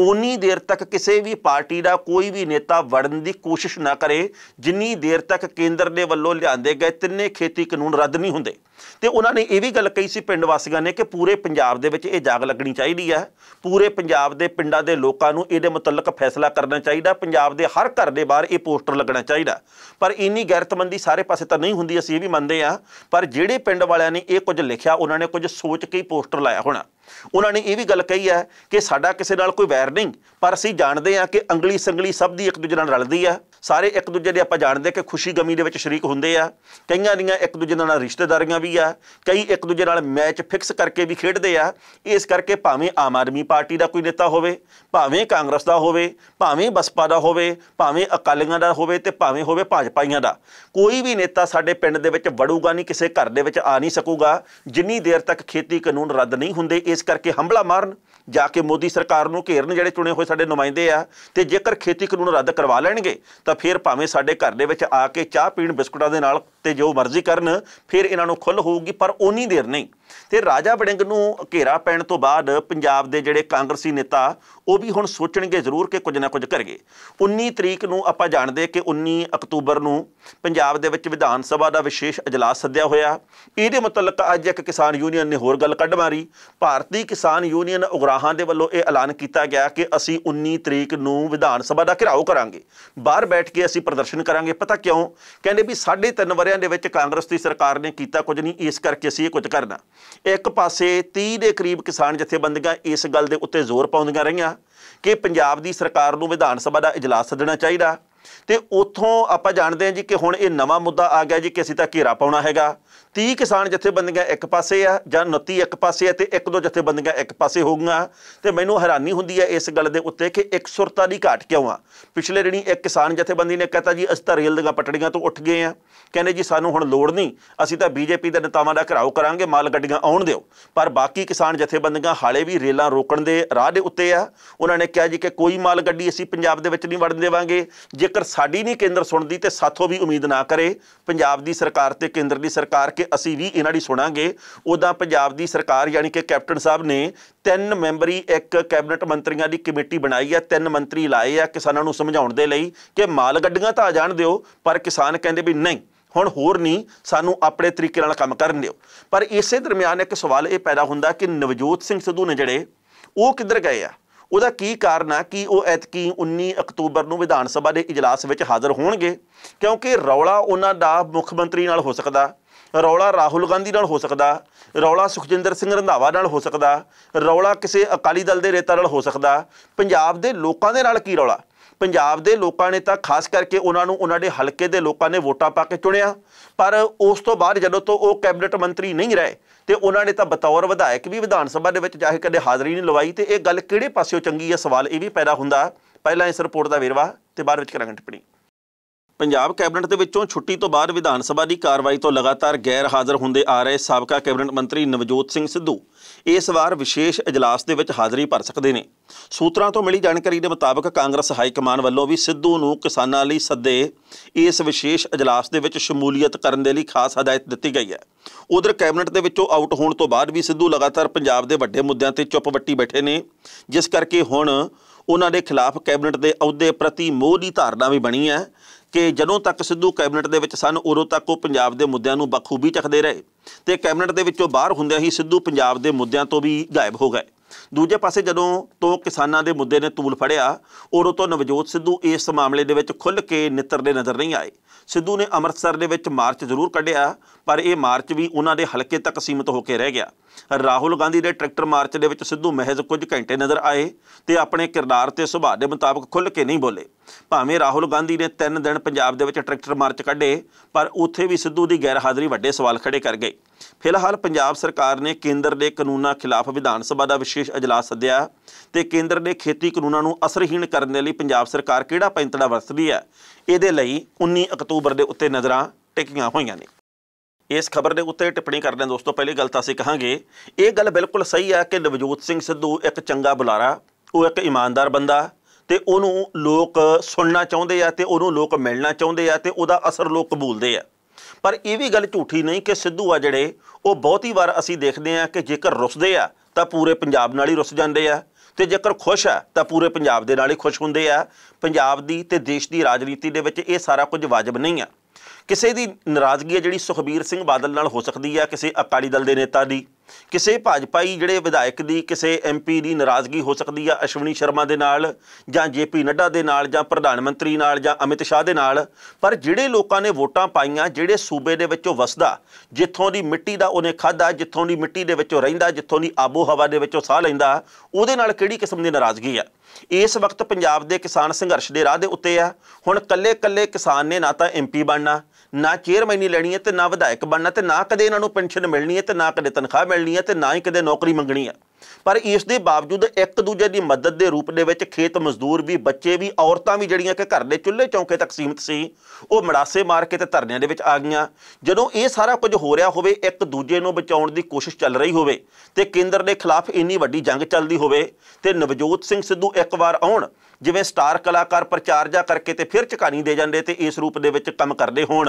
ਉਨੀ ਦੇਰ ਤੱਕ ਕਿਸੇ ਵੀ ਪਾਰਟੀ ਦਾ ਕੋਈ ਵੀ ਨੇਤਾ ਵੜਨ ਦੀ ਕੋਸ਼ਿਸ਼ ਨਾ ਕਰੇ ਜਿੰਨੀ ਦੇਰ ਤੱਕ ਕੇਂਦਰ ਦੇ ਵੱਲੋਂ ਲਿਆਂਦੇ ਗਏ ਤਿੰਨੇ ਖੇਤੀ ਕਾਨੂੰਨ ਰੱਦ ਨਹੀਂ ਹੁੰਦੇ ਤੇ ਉਹਨਾਂ ਨੇ ਇਹ ਵੀ ਗੱਲ ਕਹੀ ਸੀ ਪਿੰਡ ਵਾਸੀਆਂ ਨੇ ਕਿ ਪੂਰੇ ਪੰਜਾਬ ਦੇ ਵਿੱਚ ਇਹ ਜਾਗ ਲੱਗਣੀ ਚਾਹੀਦੀ ਹੈ ਪੂਰੇ ਪੂਰੇ ਪੰਜਾਬ ਦੇ ਪਿੰਡਾਂ ਦੇ ਲੋਕਾਂ ਨੂੰ ਇਹਦੇ ਮੁਤਲਕ ਫੈਸਲਾ ਕਰਨਾ ਚਾਹੀਦਾ ਪੰਜਾਬ ਦੇ ਹਰ ਘਰ ਦੇ ਬਾਹਰ ਇਹ ਪੋਸਟਰ ਲੱਗਣਾ ਚਾਹੀਦਾ ਪਰ ਇੰਨੀ ਗੈਰਤਮੰਦੀ ਸਾਰੇ ਪਾਸੇ ਤਾਂ ਨਹੀਂ ਹੁੰਦੀ ਅਸੀਂ ਇਹ ਵੀ ਮੰਨਦੇ ਆ ਪਰ ਜਿਹੜੇ ਪਿੰਡ ਵਾਲਿਆਂ ਨੇ ਇਹ ਕੁਝ ਲਿਖਿਆ ਉਹਨਾਂ ਨੇ ਕੁਝ ਸੋਚ ਕੇ ਹੀ ਪੋਸਟਰ ਲਾਇਆ ਹੋਣਾ ਉਹਨਾਂ ਨੇ ਇਹ ਵੀ ਗੱਲ ਕਹੀ ਹੈ ਕਿ ਸਾਡਾ ਕਿਸੇ ਨਾਲ ਕੋਈ ਵੈਰ ਨਹੀਂ ਪਰ ਅਸੀਂ ਜਾਣਦੇ ਹਾਂ ਕਿ ਅੰਗਲੀ ਸੰਗਲੀ ਸਭ ਦੀ ਇੱਕ ਦੂਜੇ ਨਾਲ ਰਲਦੀ ਆ ਸਾਰੇ ਇੱਕ ਦੂਜੇ ਦੇ ਆਪਾਂ ਜਾਣਦੇ ਕਿ ਖੁਸ਼ੀ ਗਮੀ ਦੇ ਵਿੱਚ ਸ਼ਰੀਕ ਹੁੰਦੇ ਆ ਕਈਆਂ ਦੀਆਂ ਇੱਕ ਦੂਜੇ ਨਾਲ ਰਿਸ਼ਤੇਦਾਰੀਆਂ ਵੀ ਆ ਕਈ ਇੱਕ ਦੂਜੇ ਨਾਲ ਮੈਚ ਫਿਕਸ ਕਰਕੇ ਵੀ ਖੇਡਦੇ ਆ ਇਸ ਕਰਕੇ ਭਾਵੇਂ ਆਮ ਆਦਮੀ ਪਾਰਟੀ ਦਾ ਕੋਈ ਨੇਤਾ ਹੋਵੇ ਭਾਵੇਂ ਕਾਂਗਰਸ ਦਾ ਹੋਵੇ ਭਾਵੇਂ ਬਸਪਾ ਦਾ ਹੋਵੇ ਭਾਵੇਂ ਅਕਾਲੀਆਂ ਦਾ ਹੋਵੇ ਤੇ ਭਾਵੇਂ ਹੋਵੇ ਭਾਜਪਾਈਆਂ ਦਾ ਕੋਈ ਵੀ ਨੇਤਾ ਸਾਡੇ ਪਿੰਡ ਦੇ ਵਿੱਚ ਵੜੂਗਾ ਨਹੀਂ ਕਿਸੇ ਘਰ ਦੇ ਵਿੱਚ ਆ ਨਹੀਂ ਸਕੂਗਾ ਜਿੰਨੀ ਦੇਰ ਤੱਕ ਖੇਤੀ ਕਾਨੂੰਨ ਰੱਦ ਨਹੀਂ ਹੁੰਦੇ ਇਸ ਇਸ ਕਰਕੇ ਹੰਬਲਾ ਮਾਰਨ ਜਾ ਕੇ ਮੋਦੀ ਸਰਕਾਰ ਨੂੰ ਘੇਰਨ ਜਿਹੜੇ ਚੁਣੇ ਹੋਏ ਸਾਡੇ ਨੁਮਾਇੰਦੇ ਆ ਤੇ ਜੇਕਰ ਖੇਤੀ ਕਾਨੂੰਨ ਰੱਦ ਕਰਵਾ ਲੈਣਗੇ ਤਾਂ ਫਿਰ ਭਾਵੇਂ ਸਾਡੇ ਘਰ ਦੇ ਵਿੱਚ ਆ ਕੇ ਚਾਹ ਪੀਣ ਬਿਸਕੁਟਾਂ ਦੇ ਨਾਲ ਤੇ ਜੋ ਮਰਜ਼ੀ ਕਰਨ ਫਿਰ ਇਹਨਾਂ ਨੂੰ ਖੁੱਲ ਹੋਊਗੀ ਪਰ ਉਨੀ ਦੇਰ ਨਹੀਂ ਤੇ ਰਾਜਾ ਬੜਿੰਗ ਨੂੰ ਘੇਰਾ ਪੈਣ ਤੋਂ ਬਾਅਦ ਪੰਜਾਬ ਦੇ ਜਿਹੜੇ ਕਾਂਗਰਸੀ ਨੇਤਾ ਉਹ ਵੀ ਹੁਣ ਸੋਚਣਗੇ ਜ਼ਰੂਰ ਕਿ ਕੁਝ ਨਾ ਕੁਝ ਕਰਗੇ 19 ਤਰੀਕ ਨੂੰ ਆਪਾਂ ਜਾਣਦੇ ਕਿ 19 ਅਕਤੂਬਰ ਨੂੰ ਪੰਜਾਬ ਦੇ ਵਿੱਚ ਵਿਧਾਨ ਸਭਾ ਦਾ ਵਿਸ਼ੇਸ਼ اجلاس ਸੱਦਿਆ ਹੋਇਆ ਇਹਦੇ ਮੁਤਲਕ ਅੱਜ ਇੱਕ ਕਿਸਾਨ ਯੂਨੀਅਨ ਨੇ ਹੋਰ ਗੱਲ ਕੱਢ ਮਾਰੀ ਭਾਰਤੀ ਕਿਸਾਨ ਯੂਨੀਅਨ ਉਗਰਾ ਸਿਪਾਹਾਂ ਦੇ ਵੱਲੋਂ ਇਹ ਐਲਾਨ ਕੀਤਾ ਗਿਆ ਕਿ ਅਸੀਂ 19 ਤਰੀਕ ਨੂੰ ਵਿਧਾਨ ਸਭਾ ਦਾ ਘਿਰਾਓ ਕਰਾਂਗੇ ਬਾਹਰ ਬੈਠ ਕੇ ਅਸੀਂ ਪ੍ਰਦਰਸ਼ਨ ਕਰਾਂਗੇ ਪਤਾ ਕਿਉਂ ਕਹਿੰਦੇ ਵੀ ਸਾਢੇ 3 ਵਰਿਆਂ ਦੇ ਵਿੱਚ ਕਾਂਗਰਸ ਦੀ ਸਰਕਾਰ ਨੇ ਕੀਤਾ ਕੁਝ ਨਹੀਂ ਇਸ ਕਰਕੇ ਅਸੀਂ ਇਹ ਕੁਝ ਕਰਨਾ ਇੱਕ ਪਾਸੇ 30 ਦੇ ਕਰੀਬ ਕਿਸਾਨ ਜਥੇਬੰਦੀਆਂ ਇਸ ਗੱਲ ਦੇ ਉੱਤੇ ਜ਼ੋਰ ਪਾਉਂਦੀਆਂ ਰਹੀਆਂ ਕਿ ਪੰਜਾਬ ਦੀ ਸਰਕਾਰ ਨੂੰ ਵਿਧਾਨ ਸਭਾ ਦਾ ਇਜਲਾਸ ਸੱਦਣਾ ਚਾਹੀਦਾ ਤੇ ਉਥੋਂ ਆਪਾਂ ਜਾਣਦੇ ਹਾਂ ਜੀ ਕਿ ਹੁਣ ਇਹ ਨਵਾਂ ਮੁੱਦਾ ਆ ਗਿਆ ਜੀ ਕਿ ਅਸੀਂ ਤਾਂ ਘੇਰਾ ਪਾਉਣਾ ਹੈਗਾ 30 ਕਿਸਾਨ ਜਥੇਬੰਦੀਆਂ ਇੱਕ ਪਾਸੇ ਆ ਜਾਂ 29 ਇੱਕ ਪਾਸੇ ਆ ਤੇ ਇੱਕ ਦੋ ਜਥੇਬੰਦੀਆਂ ਇੱਕ ਪਾਸੇ ਹੋਗੀਆਂ ਤੇ ਮੈਨੂੰ ਹੈਰਾਨੀ ਹੁੰਦੀ ਹੈ ਇਸ ਗੱਲ ਦੇ ਉੱਤੇ ਕਿ ਇੱਕ ਸੁਰਤਾ ਦੀ ਘਾਟ ਕਿਉਂ ਆ ਪਿਛਲੇ ਰਣੀ ਇੱਕ ਕਿਸਾਨ ਜਥੇਬੰਦੀ ਨੇ ਕਹਤਾ ਜੀ ਅਸੀਂ ਤਾਂ ਰੇਲ ਦੀਆਂ ਪਟੜੀਆਂ ਤੋਂ ਉੱਠ ਗਏ ਆ ਕਹਿੰਦੇ ਜੀ ਸਾਨੂੰ ਹੁਣ ਲੋੜ ਨਹੀਂ ਅਸੀਂ ਤਾਂ ਬੀਜੇਪੀ ਦੇ ਨੇਤਾਵਾਂ ਦਾ ਘਰਾਓ ਕਰਾਂਗੇ ਮਾਲ ਗੱਡੀਆਂ ਆਉਣ ਦਿਓ ਪਰ ਬਾਕੀ ਕਿਸਾਨ ਜਥੇਬੰਦੀਆਂ ਹਾਲੇ ਵੀ ਰੇਲਾਂ ਰੋਕਣ ਦੇ ਰਾਹ ਦੇ ਉੱਤੇ ਆ ਉਹਨਾਂ ਨੇ ਕਿਹਾ ਜੀ ਕਿ ਕੋਈ ਮਾਲ ਗੱਡੀ ਅਸੀਂ ਪੰਜਾਬ ਦੇ ਵਿੱਚ ਨਹੀਂ ਵੜਨ ਦੇਵਾਂਗੇ ਜੇਕਰ ਸਾਡੀ ਨਹੀਂ ਕੇਂਦਰ ਸੁਣਦੀ ਤੇ ਸਾਥੋਂ ਵੀ ਉਮੀਦ ਨਾ ਕਰੇ ਪੰਜਾਬ ਦੀ ਸਰਕਾਰ ਤੇ ਕੇਂਦਰ ਦੀ ਸਰਕਾਰ ਸਰਕਾਰ ਕੇ ਅਸੀਂ ਵੀ ਇਹਨਾਂ ਦੀ ਸੁਣਾਂਗੇ ਉਦਾਂ ਪੰਜਾਬ ਦੀ ਸਰਕਾਰ ਯਾਨੀ ਕਿ ਕੈਪਟਨ ਸਾਹਿਬ ਨੇ ਤਿੰਨ ਮੈਂਬਰੀ ਇੱਕ ਕੈਬਨਟ ਮੰਤਰੀਆਂ ਦੀ ਕਮੇਟੀ ਬਣਾਈ ਹੈ ਤਿੰਨ ਮੰਤਰੀ ਲਾਏ ਆ ਕਿਸਾਨਾਂ ਨੂੰ ਸਮਝਾਉਣ ਦੇ ਲਈ ਕਿ ਮਾਲ ਗੱਡੀਆਂ ਤਾਂ ਆ ਜਾਣ ਦਿਓ ਪਰ ਕਿਸਾਨ ਕਹਿੰਦੇ ਵੀ ਨਹੀਂ ਹੁਣ ਹੋਰ ਨਹੀਂ ਸਾਨੂੰ ਆਪਣੇ ਤਰੀਕੇ ਨਾਲ ਕੰਮ ਕਰਨ ਦਿਓ ਪਰ ਇਸੇ ਦਰਮਿਆਨ ਇੱਕ ਸਵਾਲ ਇਹ ਪੈਦਾ ਹੁੰਦਾ ਕਿ ਨਵਜੋਤ ਸਿੰਘ ਸਿੱਧੂ ਨੇ ਜਿਹੜੇ ਉਹ ਕਿੱਧਰ ਗਏ ਆ ਉਹਦਾ ਕੀ ਕਾਰਨ ਆ ਕਿ ਉਹ ਐਤਕੀ 19 ਅਕਤੂਬਰ ਨੂੰ ਵਿਧਾਨ ਸਭਾ ਦੇ ਇਜਲਾਸ ਵਿੱਚ ਹਾਜ਼ਰ ਹੋਣਗੇ ਕਿਉਂਕਿ ਰੌਲਾ ਉਹਨਾਂ ਦਾ ਮੁੱਖ ਮੰਤਰੀ ਨਾਲ ਹੋ ਸਕਦਾ ਰੌਲਾ ਰਾਹੁਲ ਗਾਂਧੀ ਨਾਲ ਹੋ ਸਕਦਾ ਰੌਲਾ ਸੁਖਜਿੰਦਰ ਸਿੰਘ ਰੰਧਾਵਾ ਨਾਲ ਹੋ ਸਕਦਾ ਰੌਲਾ ਕਿਸੇ ਅਕਾਲੀ ਦਲ ਦੇ ਰੇਤਾ ਨਾਲ ਹੋ ਸਕਦਾ ਪੰਜਾਬ ਦੇ ਲੋਕਾਂ ਦੇ ਨਾਲ ਕੀ ਰੌਲਾ ਪੰਜਾਬ ਦੇ ਲੋਕਾਂ ਨੇ ਤਾਂ ਖਾਸ ਕਰਕੇ ਉਹਨਾਂ ਨੂੰ ਉਹਨਾਂ ਦੇ ਹਲਕੇ ਦੇ ਲੋਕਾਂ ਨੇ ਵੋਟਾਂ ਪਾ ਕੇ ਚੁਣਿਆ ਪਰ ਉਸ ਤੋਂ ਬਾਅਦ ਜਦੋਂ ਤੋਂ ਉਹ ਕੈਬਨਿਟ ਮੰਤਰੀ ਨਹੀਂ ਰਹੇ ਤੇ ਉਹਨਾਂ ਨੇ ਤਾਂ ਬਤੌਰ ਵਿਧਾਇਕ ਵੀ ਵਿਧਾਨ ਸਭਾ ਦੇ ਵਿੱਚ ਜਾ ਕੇ ਕਦੇ ਹਾਜ਼ਰੀ ਨਹੀਂ ਲਵਾਈ ਤੇ ਇਹ ਗੱਲ ਕਿਹੜੇ ਪਾਸਿਓਂ ਚੰਗੀ ਹੈ ਸਵਾਲ ਇਹ ਵੀ ਪੈਦਾ ਹੁੰਦਾ ਪਹਿਲਾਂ ਇਸ ਰਿਪੋਰਟ ਦਾ ਵੇਰਵਾ ਤੇ ਬਾਅਦ ਵਿੱਚ ਕਰਾਂਗੇ ਟਿੱਪਣੀ ਪੰਜਾਬ ਕੈਬਨਿਟ ਦੇ ਵਿੱਚੋਂ ਛੁੱਟੀ ਤੋਂ ਬਾਅਦ ਵਿਧਾਨ ਸਭਾ ਦੀ ਕਾਰਵਾਈ ਤੋਂ ਲਗਾਤਾਰ ਗੈਰ ਹਾਜ਼ਰ ਹੁੰਦੇ ਆ ਰਹੇ ਸਾਬਕਾ ਕੈਬਨਿਟ ਮੰਤਰੀ ਨਵਜੋਤ ਸਿੰਘ ਸਿੱਧੂ ਇਸ ਵਾਰ ਵਿਸ਼ੇਸ਼ اجلاس ਦੇ ਵਿੱਚ ਹਾਜ਼ਰੀ ਭਰ ਸਕਦੇ ਨੇ ਸੂਤਰਾਂ ਤੋਂ ਮਿਲੀ ਜਾਣਕਾਰੀ ਦੇ ਮੁਤਾਬਕ ਕਾਂਗਰਸ ਹਾਈ ਕਮਾਨ ਵੱਲੋਂ ਵੀ ਸਿੱਧੂ ਨੂੰ ਕਿਸਾਨਾਂ ਲਈ ਸੱਦੇ ਇਸ ਵਿਸ਼ੇਸ਼ اجلاس ਦੇ ਵਿੱਚ ਸ਼ਮੂਲੀਅਤ ਕਰਨ ਦੇ ਲਈ ਖਾਸ ਹਦਾਇਤ ਦਿੱਤੀ ਗਈ ਹੈ ਉਧਰ ਕੈਬਨਿਟ ਦੇ ਵਿੱਚੋਂ ਆਊਟ ਹੋਣ ਤੋਂ ਬਾਅਦ ਵੀ ਸਿੱਧੂ ਲਗਾਤਾਰ ਪੰਜਾਬ ਦੇ ਵੱਡੇ ਮੁੱਦਿਆਂ ਤੇ ਚੁੱਪ ਬੱਟੀ ਬੈਠੇ ਨੇ ਜਿਸ ਕਰਕੇ ਹੁਣ ਉਹਨਾਂ ਦੇ ਖਿਲਾਫ ਕੈਬਨਿਟ ਦੇ ਅਹੁਦੇ ਪ੍ਰਤੀ ਮੋਹ ਦੀ ਧਾਰਨਾ ਵੀ ਬਣੀ ਹੈ ਕਿ ਜਦੋਂ ਤੱਕ ਸਿੱਧੂ ਕੈਬਨਿਟ ਦੇ ਵਿੱਚ ਸਨ ਉਦੋਂ ਤੱਕ ਉਹ ਪੰਜਾਬ ਦੇ ਮੁੱਦਿਆਂ ਨੂੰ ਬਖੂਬੀ ਚੱਕਦੇ ਰਹੇ ਤੇ ਕੈਬਨਿਟ ਦੇ ਵਿੱਚੋਂ ਬਾਹਰ ਹੁੰਦਿਆਂ ਹੀ ਸਿੱਧੂ ਪੰਜਾਬ ਦੇ ਮੁੱਦਿਆਂ ਤੋਂ ਵੀ ਗਾਇਬ ਹੋ ਗਏ ਦੂਜੇ ਪਾਸੇ ਜਦੋਂ ਤੋਂ ਕਿਸਾਨਾਂ ਦੇ ਮੁੱਦੇ ਨੇ ਤੂਲ ਫੜਿਆ ਉਦੋਂ ਤੋਂ ਨਵਜੋਤ ਸਿੱਧੂ ਇਸ ਮਾਮਲੇ ਦੇ ਵਿੱਚ ਖੁੱਲ੍ਹ ਕੇ ਨਿੱਤਰ ਦੇ ਨਜ਼ਰ ਨਹੀਂ ਆਏ ਸਿੱਧੂ ਨੇ ਅੰਮ੍ਰਿਤਸਰ ਦੇ ਵਿੱਚ ਮਾਰਚ ਜ਼ਰੂਰ ਕੱਢਿਆ ਪਰ ਇਹ ਮਾਰਚ ਵੀ ਉਹਨਾਂ ਦੇ ਹਲਕੇ ਤੱਕ ਸੀਮਤ ਹੋ ਕੇ ਰਹਿ ਗਿਆ ਰਾਹੁਲ ਗਾਂਧੀ ਦੇ ਟਰੈਕਟਰ ਮਾਰਚ ਦੇ ਵਿੱਚ ਸਿੱਧੂ ਮਹਿਜ਼ ਕੁਝ ਘੰਟੇ ਨਜ਼ਰ ਆਏ ਤੇ ਆਪਣੇ ਕਿਰਦਾਰ ਤੇ ਸੁਭਾਅ ਦੇ ਮੁਤਾਬਕ ਖੁੱਲ੍ਹ ਕੇ ਨਹੀਂ ਬੋਲੇ ਭਾਵੇਂ ਰਾਹੁਲ ਗਾਂਧੀ ਨੇ 3 ਦਿਨ ਪੰਜਾਬ ਦੇ ਵਿੱਚ ਟਰੈਕਟਰ ਮਾਰਚ ਕੱਢੇ ਪਰ ਉੱਥੇ ਵੀ ਸਿੱਧੂ ਦੀ ਗੈਰ ਹਾਜ਼ਰੀ ਵੱਡੇ ਸਵਾਲ ਖੜੇ ਕਰ ਗਈ ਫਿਲਹਾਲ ਪੰਜਾਬ ਸਰਕਾਰ ਨੇ ਕੇਂਦਰ ਦੇ ਕਾਨੂੰਨਾਂ ਖਿਲਾਫ ਵਿਧਾਨ ਸਭਾ ਦਾ ਵਿਸ਼ੇਸ਼ ਅਜਲਾਸ ਸੱਦਿਆ ਤੇ ਕੇਂਦਰ ਦੇ ਖੇਤੀ ਕਾਨੂੰਨਾਂ ਨੂੰ ਅਸਰਹੀਣ ਕਰਨ ਦੇ ਲਈ ਪੰਜਾਬ ਸਰਕਾਰ ਕਿਹੜਾ ਪੈਂਤੜਾ ਵਰਤਦੀ ਹੈ ਇਹਦੇ ਲਈ 19 ਅਕਤੂਬਰ ਦੇ ਉੱਤੇ ਨਜ਼ਰਾਂ ਟਿਕੀਆਂ ਹੋਈਆਂ ਨੇ ਇਸ ਖਬਰ ਦੇ ਉੱਤੇ ਟਿੱਪਣੀ ਕਰਦੇ ਹਾਂ ਦੋਸਤੋ ਪਹਿਲੀ ਗੱਲ ਤਾਂ ਅਸੀਂ ਕਹਾਂਗੇ ਇਹ ਗੱਲ ਬਿਲਕੁਲ ਸਹੀ ਹੈ ਕਿ ਨਵਜੋਤ ਸਿੰਘ ਸਿੱਧੂ ਇੱਕ ਚੰਗਾ ਬੁਲਾਰਾ ਉਹ ਇੱਕ ਇਮਾਨਦਾਰ ਬੰਦਾ ਤੇ ਉਹਨੂੰ ਲੋਕ ਸੁਣਨਾ ਚਾਹੁੰਦੇ ਆ ਤੇ ਉਹਨੂੰ ਲੋਕ ਮਿਲਣਾ ਚਾਹੁੰਦੇ ਆ ਤੇ ਉਹਦਾ ਅਸਰ ਲੋਕ ਕਬੂਲਦੇ ਆ ਪਰ ਇਹ ਵੀ ਗੱਲ ਝੂਠੀ ਨਹੀਂ ਕਿ ਸਿੱਧੂ ਆ ਜਿਹੜੇ ਉਹ ਬਹੁਤੀ ਵਾਰ ਅਸੀਂ ਦੇਖਦੇ ਆ ਕਿ ਜੇਕਰ ਰੁੱਸਦੇ ਆ ਤਾਂ ਪੂਰੇ ਪੰਜਾਬ ਨਾਲ ਹੀ ਰੁੱਸ ਜਾਂਦੇ ਆ ਤੇ ਜੇਕਰ ਖੁਸ਼ ਹੈ ਤਾਂ ਪੂਰੇ ਪੰਜਾਬ ਦੇ ਨਾਲ ਹੀ ਖੁਸ਼ ਹੁੰਦੇ ਆ ਪੰਜਾਬ ਦੀ ਤੇ ਦੇਸ਼ ਦੀ ਰਾਜਨੀਤੀ ਦੇ ਵਿੱਚ ਇਹ ਸਾਰਾ ਕੁਝ ਵਾਜਬ ਨਹੀਂ ਆ ਕਿਸੇ ਦੀ ਨਾਰਾਜ਼ਗੀ ਹੈ ਜਿਹੜੀ ਸੁਖਬੀਰ ਸਿੰਘ ਬਾਦਲ ਨਾਲ ਹੋ ਸਕਦੀ ਹੈ ਕਿਸੇ ਅਕਾਲੀ ਦਲ ਦੇ ਨੇਤਾ ਦੀ ਕਿਸੇ ਭਾਜਪਾਈ ਜਿਹੜੇ ਵਿਧਾਇਕ ਦੀ ਕਿਸੇ ਐਮਪੀ ਦੀ ਨਾਰਾਜ਼ਗੀ ਹੋ ਸਕਦੀ ਆ ਅਸ਼ਵਨੀ ਸ਼ਰਮਾ ਦੇ ਨਾਲ ਜਾਂ ਜੇਪੀ ਨੱਡਾ ਦੇ ਨਾਲ ਜਾਂ ਪ੍ਰਧਾਨ ਮੰਤਰੀ ਨਾਲ ਜਾਂ ਅਮਿਤ ਸ਼ਾਹ ਦੇ ਨਾਲ ਪਰ ਜਿਹੜੇ ਲੋਕਾਂ ਨੇ ਵੋਟਾਂ ਪਾਈਆਂ ਜਿਹੜੇ ਸੂਬੇ ਦੇ ਵਿੱਚੋਂ ਵਸਦਾ ਜਿੱਥੋਂ ਦੀ ਮਿੱਟੀ ਦਾ ਉਹਨੇ ਖਾਦਾ ਜਿੱਥੋਂ ਦੀ ਮਿੱਟੀ ਦੇ ਵਿੱਚੋਂ ਰਹਿੰਦਾ ਜਿੱਥੋਂ ਦੀ ਆਬੋ ਹਵਾ ਦੇ ਵਿੱਚੋਂ ਸਾਹ ਲੈਂਦਾ ਉਹਦੇ ਨਾਲ ਕਿਹੜੀ ਕਿਸਮ ਦੀ ਨਾਰਾਜ਼ਗੀ ਆ ਇਸ ਵਕਤ ਪੰਜਾਬ ਦੇ ਕਿਸਾਨ ਸੰਘਰਸ਼ ਦੇ ਰਾਹ ਦੇ ਉੱਤੇ ਆ ਹੁਣ ਕੱਲੇ ਕੱਲੇ ਕਿਸਾਨ ਨੇ ਨਾ ਤਾਂ ਐਮਪੀ ਬਣਨਾ ਨਾ ਚੇਅਰਮੈਨੀ ਲੈਣੀ ਹੈ ਤੇ ਨਾ ਵਿਧਾਇਕ ਬਣਨਾ ਤੇ ਨਾ ਕਦੇ ਇਹਨਾਂ ਨੂੰ ਪੈਨਸ਼ਨ ਮਿਲਣੀ ਹੈ ਤੇ ਨਾ ਕਦੇ ਤਨਖਾਹ ਮਿਲਣੀ ਹੈ ਤੇ ਨਾ ਹੀ ਕਦੇ ਨੌਕਰੀ ਮੰਗਣੀ ਹੈ ਪਰ ਇਸ ਦੇ ਬਾਵਜੂਦ ਇੱਕ ਦੂਜੇ ਦੀ ਮਦਦ ਦੇ ਰੂਪ ਦੇ ਵਿੱਚ ਖੇਤ ਮਜ਼ਦੂਰ ਵੀ ਬੱਚੇ ਵੀ ਔਰਤਾਂ ਵੀ ਜਿਹੜੀਆਂ ਕਿ ਘਰ ਦੇ ਚੁੱਲ੍ਹੇ ਚੌਂਕੇ ਤੱਕ ਸੀਮਤ ਸੀ ਉਹ ਮੜਾਸੇ ਮਾਰ ਕੇ ਤੇ ਧਰਨਿਆਂ ਦੇ ਵਿੱਚ ਆ ਗਈਆਂ ਜਦੋਂ ਇਹ ਸਾਰਾ ਕੁਝ ਹੋ ਰਿਹਾ ਹੋਵੇ ਇੱਕ ਦੂਜੇ ਨੂੰ ਬਚਾਉਣ ਦੀ ਕੋਸ਼ਿਸ਼ ਚੱਲ ਰਹੀ ਹੋਵੇ ਤੇ ਕੇਂਦਰ ਦੇ ਖਿਲਾਫ ਇੰਨੀ ਵੱਡੀ ਜੰਗ ਚੱਲਦੀ ਹੋਵੇ ਤੇ ਨਵਜੋਤ ਸਿੰਘ ਸਿੱਧੂ ਇੱਕ ਵਾਰ ਆਉਣ ਜਿਵੇਂ ਸਟਾਰ ਕਲਾਕਾਰ ਪ੍ਰਚਾਰਜਾ ਕਰਕੇ ਤੇ ਫਿਰ ਚਕਾਨੀ ਦੇ ਜਾਂਦੇ ਤੇ ਇਸ ਰੂਪ ਦੇ ਵਿੱਚ ਕੰਮ ਕਰਦੇ ਹੋਣ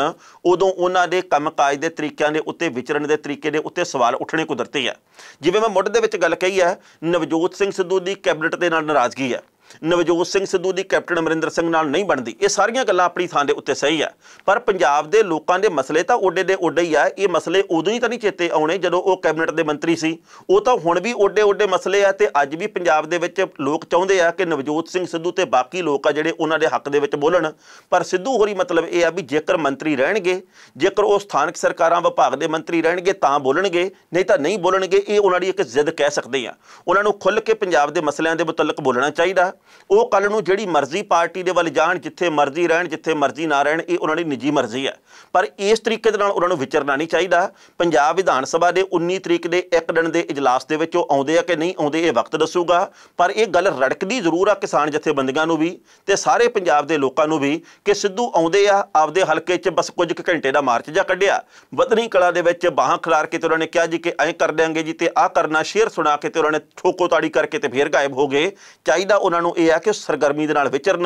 ਉਦੋਂ ਉਹਨਾਂ ਦੇ ਕੰਮਕਾਜ ਦੇ ਤਰੀਕਿਆਂ ਦੇ ਉੱਤੇ ਵਿਚਰਨ ਦੇ ਤਰੀਕੇ ਦੇ ਉੱਤੇ ਸਵਾਲ ਉੱਠਣੇ ਕੁਦਰਤੀ ਹੈ ਜਿਵੇਂ ਮੈਂ ਮੁੱਢ ਦੇ ਵਿੱਚ ਗੱਲ ਕਹੀ ਹੈ ਨਵਜੋਤ ਸਿੰਘ ਸਿੱਧੂ ਦੀ ਕੈਬਨਿਟ ਦੇ ਨਾਲ ਨਾਰਾਜ਼ਗੀ ਹੈ ਨਵਜੋਤ ਸਿੰਘ ਸਿੱਧੂ ਦੀ ਕੈਪਟਨ ਅਮਰਿੰਦਰ ਸਿੰਘ ਨਾਲ ਨਹੀਂ ਬਣਦੀ ਇਹ ਸਾਰੀਆਂ ਗੱਲਾਂ ਆਪਣੀ ਥਾਂ ਦੇ ਉੱਤੇ ਸਹੀ ਆ ਪਰ ਪੰਜਾਬ ਦੇ ਲੋਕਾਂ ਦੇ ਮਸਲੇ ਤਾਂ ਓਡੇ ਦੇ ਓਡੇ ਹੀ ਆ ਇਹ ਮਸਲੇ ਉਦੋਂ ਹੀ ਤਾਂ ਨਹੀਂ ਚੇਤੇ ਆਉਣੇ ਜਦੋਂ ਉਹ ਕੈਬਨਿਟ ਦੇ ਮੰਤਰੀ ਸੀ ਉਹ ਤਾਂ ਹੁਣ ਵੀ ਓਡੇ ਓਡੇ ਮਸਲੇ ਆ ਤੇ ਅੱਜ ਵੀ ਪੰਜਾਬ ਦੇ ਵਿੱਚ ਲੋਕ ਚਾਹੁੰਦੇ ਆ ਕਿ ਨਵਜੋਤ ਸਿੰਘ ਸਿੱਧੂ ਤੇ ਬਾਕੀ ਲੋਕ ਆ ਜਿਹੜੇ ਉਹਨਾਂ ਦੇ ਹੱਕ ਦੇ ਵਿੱਚ ਬੋਲਣ ਪਰ ਸਿੱਧੂ ਹੋਰੀ ਮਤਲਬ ਇਹ ਆ ਵੀ ਜੇਕਰ ਮੰਤਰੀ ਰਹਿਣਗੇ ਜੇਕਰ ਉਹ ਸਥਾਨਕ ਸਰਕਾਰਾਂ ਵਿਭਾਗ ਦੇ ਮੰਤਰੀ ਰਹਿਣਗੇ ਤਾਂ ਬੋਲਣਗੇ ਨਹੀਂ ਤਾਂ ਨਹੀਂ ਬੋਲਣਗੇ ਇਹ ਉਹਨਾਂ ਦੀ ਇੱਕ ਜ਼ਿੱਦ ਕਹਿ ਸਕਦੇ ਆ ਉਹਨਾਂ ਨੂੰ ਖੁੱਲ ਕੇ ਪੰਜਾਬ ਦੇ ਮਸਲਿਆਂ ਦੇ ਮੁਤਲਕ ਬੋਲਣਾ ਚਾਹੀਦਾ ਉਹ ਕੱਲ ਨੂੰ ਜਿਹੜੀ ਮਰਜ਼ੀ ਪਾਰਟੀ ਦੇ ਵੱਲ ਜਾਣ ਜਿੱਥੇ ਮਰਜ਼ੀ ਰਹਿਣ ਜਿੱਥੇ ਮਰਜ਼ੀ ਨਾ ਰਹਿਣ ਇਹ ਉਹਨਾਂ ਦੀ ਨਿੱਜੀ ਮਰਜ਼ੀ ਹੈ ਪਰ ਇਸ ਤਰੀਕੇ ਦੇ ਨਾਲ ਉਹਨਾਂ ਨੂੰ ਵਿਚਰਨਾ ਨਹੀਂ ਚਾਹੀਦਾ ਪੰਜਾਬ ਵਿਧਾਨ ਸਭਾ ਦੇ 19 ਤਰੀਕ ਦੇ ਇੱਕ ਦਿਨ ਦੇ ਇਜਲਾਸ ਦੇ ਵਿੱਚ ਉਹ ਆਉਂਦੇ ਆ ਕਿ ਨਹੀਂ ਆਉਂਦੇ ਇਹ ਵਕਤ ਦੱਸੂਗਾ ਪਰ ਇਹ ਗੱਲ ਰੜਕਦੀ ਜ਼ਰੂਰ ਆ ਕਿਸਾਨ ਜਥੇਬੰਦੀਆਂ ਨੂੰ ਵੀ ਤੇ ਸਾਰੇ ਪੰਜਾਬ ਦੇ ਲੋਕਾਂ ਨੂੰ ਵੀ ਕਿ ਸਿੱਧੂ ਆਉਂਦੇ ਆ ਆਪਦੇ ਹਲਕੇ 'ਚ ਬਸ ਕੁਝ ਕੁ ਘੰਟੇ ਦਾ ਮਾਰਚ ਜਾ ਕੱਢਿਆ ਬਦਨੀ ਕਲਾ ਦੇ ਵਿੱਚ ਬਾਹਾਂ ਖਿਲਾਰ ਕੇ ਤੇ ਉਹਨਾਂ ਨੇ ਕਿਹਾ ਜੀ ਕਿ ਐਂ ਕਰ ਦੇਾਂਗੇ ਜੀ ਤੇ ਆ ਕਰਨਾ ਸ਼ੇਰ ਸੁਣਾ ਕੇ ਤੇ ਉਹਨਾਂ ਨੇ ਠੋਕੋ ਤਾੜੀ ਕਰਕੇ ਤੇ ਫੇਰ ਗਾਇਬ ਹੋ ਗਏ ਚਾਹੀਦਾ ਉਹਨਾਂ ਨੂੰ ਨੂੰ ਇਹ ਆ ਕਿ ਸਰਗਰਮੀ ਦੇ ਨਾਲ ਵਿਚਰਨ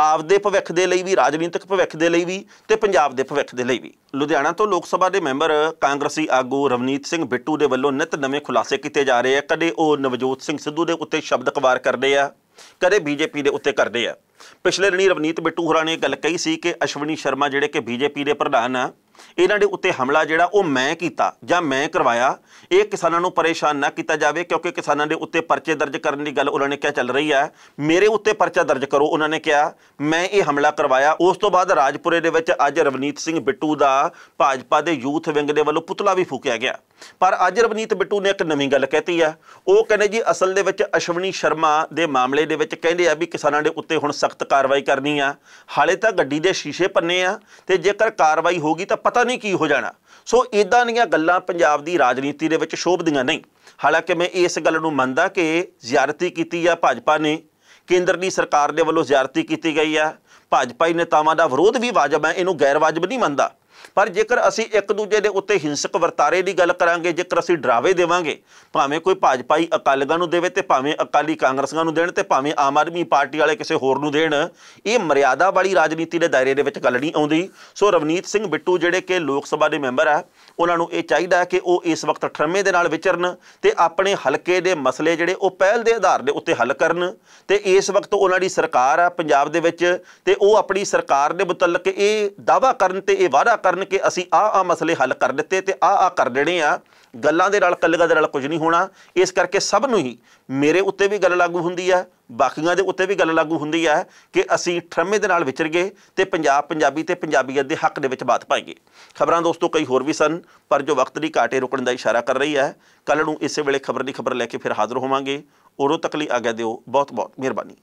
ਆਪਦੇ ਭਵਿੱਖ ਦੇ ਲਈ ਵੀ ਰਾਜਨੀਤਿਕ ਭਵਿੱਖ ਦੇ ਲਈ ਵੀ ਤੇ ਪੰਜਾਬ ਦੇ ਭਵਿੱਖ ਦੇ ਲਈ ਵੀ ਲੁਧਿਆਣਾ ਤੋਂ ਲੋਕ ਸਭਾ ਦੇ ਮੈਂਬਰ ਕਾਂਗਰਸੀ ਆਗੂ ਰਵਨੀਤ ਸਿੰਘ ਬਿੱਟੂ ਦੇ ਵੱਲੋਂ ਨਿਤ ਨਵੇਂ ਖੁਲਾਸੇ ਕੀਤੇ ਜਾ ਰਹੇ ਆ ਕਦੇ ਉਹ ਨਵਜੋਤ ਸਿੰਘ ਸਿੱਧੂ ਦੇ ਉੱਤੇ ਸ਼ਬਦ ਕਵਾਰ ਕਰਦੇ ਆ ਕਦੇ ਬੀਜੇਪੀ ਦੇ ਉੱਤੇ ਕਰਦੇ ਆ ਪਿਛਲੇ ਦਿਨੀ ਰਵਨੀਤ ਬਿੱਟੂ ਹੋਰਾਂ ਨੇ ਗੱਲ ਕਹੀ ਸੀ ਕਿ ਅਸ਼ਵਨੀ ਸ਼ਰਮਾ ਜਿਹੜੇ ਕਿ ਬੀਜੇਪੀ ਦੇ ਪ੍ਰਧਾਨ ਆ ਇਹਨਾਂ ਦੇ ਉੱਤੇ ਹਮਲਾ ਜਿਹੜਾ ਉਹ ਮੈਂ ਕੀਤਾ ਜਾਂ ਮੈਂ ਕਰਵਾਇਆ ਇਹ ਕਿਸਾਨਾਂ ਨੂੰ ਪਰੇਸ਼ਾਨ ਨਾ ਕੀਤਾ ਜਾਵੇ ਕਿਉਂਕਿ ਕਿਸਾਨਾਂ ਦੇ ਉੱਤੇ ਪਰਚੇ ਦਰਜ ਕਰਨ ਦੀ ਗੱਲ ਉਹਨਾਂ ਨੇ ਕਿਹਾ ਚੱਲ ਰਹੀ ਹੈ ਮੇਰੇ ਉੱਤੇ ਪਰਚਾ ਦਰਜ ਕਰੋ ਉਹਨਾਂ ਨੇ ਕਿਹਾ ਮੈਂ ਇਹ ਹਮਲਾ ਕਰਵਾਇਆ ਉਸ ਤੋਂ ਬਾਅਦ ਰਾਜਪੁਰੇ ਦੇ ਵਿੱਚ ਅੱਜ ਰਵਨੀਤ ਸਿੰਘ ਬਿੱਟੂ ਦਾ ਭਾਜਪਾ ਦੇ ਯੂਥ ਵਿੰਗ ਦੇ ਵੱਲੋਂ ਪੁਤਲਾ ਵੀ ਫੂਕਿਆ ਗਿਆ ਪਰ ਅੱਜ ਰਵਨੀਤ ਬਿੱਟੂ ਨੇ ਇੱਕ ਨਵੀਂ ਗੱਲ ਕਹਿਤੀ ਆ ਉਹ ਕਹਿੰਦੇ ਜੀ ਅਸਲ ਦੇ ਵਿੱਚ ਅਸ਼ਵਨੀ ਸ਼ਰਮਾ ਦੇ ਮਾਮਲੇ ਦੇ ਵਿੱਚ ਕਹਿੰਦੇ ਆ ਵੀ ਕਿਸਾਨਾਂ ਦੇ ਉੱਤੇ ਹੁਣ ਸਖਤ ਕਾਰਵਾਈ ਕਰਨੀ ਆ ਹਾਲੇ ਤਾਂ ਗੱਡੀ ਦੇ ਸ਼ੀਸ਼ੇ ਪੰਨੇ ਆ ਤੇ ਜੇਕਰ ਕਾਰਵਾਈ ਹੋਗੀ ਤਾਂ ਪਤਾ ਨਹੀਂ ਕੀ ਹੋ ਜਾਣਾ ਸੋ ਇਦਾਂ ਦੀਆਂ ਗੱਲਾਂ ਪੰਜਾਬ ਦੀ ਰਾਜਨੀਤੀ ਦੇ ਵਿੱਚ ਸ਼ੋਭਦੀਆਂ ਨਹੀਂ ਹਾਲਾਂਕਿ ਮੈਂ ਇਸ ਗੱਲ ਨੂੰ ਮੰਨਦਾ ਕਿ ਜ਼ਿਆਰਤੀ ਕੀਤੀ ਆ ਭਾਜਪਾ ਨੇ ਕੇਂਦਰ ਦੀ ਸਰਕਾਰ ਦੇ ਵੱਲੋਂ ਜ਼ਿਆਰਤੀ ਕੀਤੀ ਗਈ ਆ ਭਾਜਪਾਈ ਨੇਤਾਵਾਂ ਦਾ ਵਿਰੋਧ ਵੀ ਵਾਜਬ ਹੈ ਇਹਨੂੰ ਗੈਰ ਵਾਜਬ ਨਹੀਂ ਮੰਨਦਾ ਪਰ ਜੇਕਰ ਅਸੀਂ ਇੱਕ ਦੂਜੇ ਦੇ ਉੱਤੇ ਹਿੰਸਕ ਵਰਤਾਰੇ ਦੀ ਗੱਲ ਕਰਾਂਗੇ ਜੇਕਰ ਅਸੀਂ ਡਰਾਵੇ ਦੇਵਾਂਗੇ ਭਾਵੇਂ ਕੋਈ ਭਾਜਪਾਈ ਅਕਾਲੀਆਂ ਨੂੰ ਦੇਵੇ ਤੇ ਭਾਵੇਂ ਅਕਾਲੀ ਕਾਂਗਰਸੀਆਂ ਨੂੰ ਦੇਣ ਤੇ ਭਾਵੇਂ ਆਮ ਆਦਮੀ ਪਾਰਟੀ ਵਾਲੇ ਕਿਸੇ ਹੋਰ ਨੂੰ ਦੇਣ ਇਹ ਮਰਿਆਦਾ ਵਾਲੀ ਰਾਜਨੀਤੀ ਦੇ ਦਾਇਰੇ ਦੇ ਵਿੱਚ ਗੱਲ ਨਹੀਂ ਆਉਂਦੀ ਸੋ ਰਵਨੀਤ ਸਿੰਘ ਬਿੱਟੂ ਜਿਹੜੇ ਕਿ ਲੋਕ ਸਭਾ ਦੇ ਮੈਂਬਰ ਆ ਉਹਨਾਂ ਨੂੰ ਇਹ ਚਾਹੀਦਾ ਹੈ ਕਿ ਉਹ ਇਸ ਵਕਤ ਠਰਮੇ ਦੇ ਨਾਲ ਵਿਚਰਨ ਤੇ ਆਪਣੇ ਹਲਕੇ ਦੇ ਮਸਲੇ ਜਿਹੜੇ ਉਹ ਪਹਿਲ ਦੇ ਆਧਾਰ ਦੇ ਉੱਤੇ ਹੱਲ ਕਰਨ ਤੇ ਇਸ ਵਕਤ ਉਹਨਾਂ ਦੀ ਸਰਕਾਰ ਆ ਪੰਜਾਬ ਦੇ ਵਿੱਚ ਤੇ ਉਹ ਆਪਣੀ ਸਰਕਾਰ ਦੇ ਮੁਤਲਕ ਇਹ ਦਾਵਾ ਕਰਨ ਤੇ ਇਹ ਵਾਅਦਾ ਕਰਨ ਕਿ ਅਸੀਂ ਆ ਆ ਮਸਲੇ ਹੱਲ ਕਰ ਦਿੱਤੇ ਤੇ ਆ ਆ ਕਰ ਦੇਣੇ ਆ ਗੱਲਾਂ ਦੇ ਨਾਲ ਕੱਲਗਾ ਦੇ ਨਾਲ ਕੁਝ ਨਹੀਂ ਹੋਣਾ ਇਸ ਕਰਕੇ ਸਭ ਨੂੰ ਹੀ ਮੇਰੇ ਉੱਤੇ ਵੀ ਗੱਲ ਲਾਗੂ ਹੁੰਦੀ ਆ ਬਾਕੀਆਂ ਦੇ ਉੱਤੇ ਵੀ ਗੱਲ ਲਾਗੂ ਹੁੰਦੀ ਆ ਕਿ ਅਸੀਂ ਠਰਮੇ ਦੇ ਨਾਲ ਵਿਚਰ ਗਏ ਤੇ ਪੰਜਾਬ ਪੰਜਾਬੀ ਤੇ ਪੰਜਾਬੀਅਤ ਦੇ ਹੱਕ ਦੇ ਵਿੱਚ ਬਾਤ ਪਾਈਏ ਖਬਰਾਂ ਦੋਸਤੋ ਕਈ ਹੋਰ ਵੀ ਸਨ ਪਰ ਜੋ ਵਕਤ ਦੀ ਕਾਟੇ ਰੁਕਣ ਦਾ ਇਸ਼ਾਰਾ ਕਰ ਰਹੀ ਹੈ ਕੱਲ ਨੂੰ ਇਸੇ ਵੇਲੇ ਖਬਰ ਦੀ ਖਬਰ ਲੈ ਕੇ ਫਿਰ ਹਾਜ਼ਰ ਹੋਵਾਂਗੇ ਉਦੋਂ ਤੱਕ ਲਈ ਆਗਿਆ ਦਿਓ ਬਹੁਤ ਬਹੁਤ ਮਿਹਰਬਾਨੀ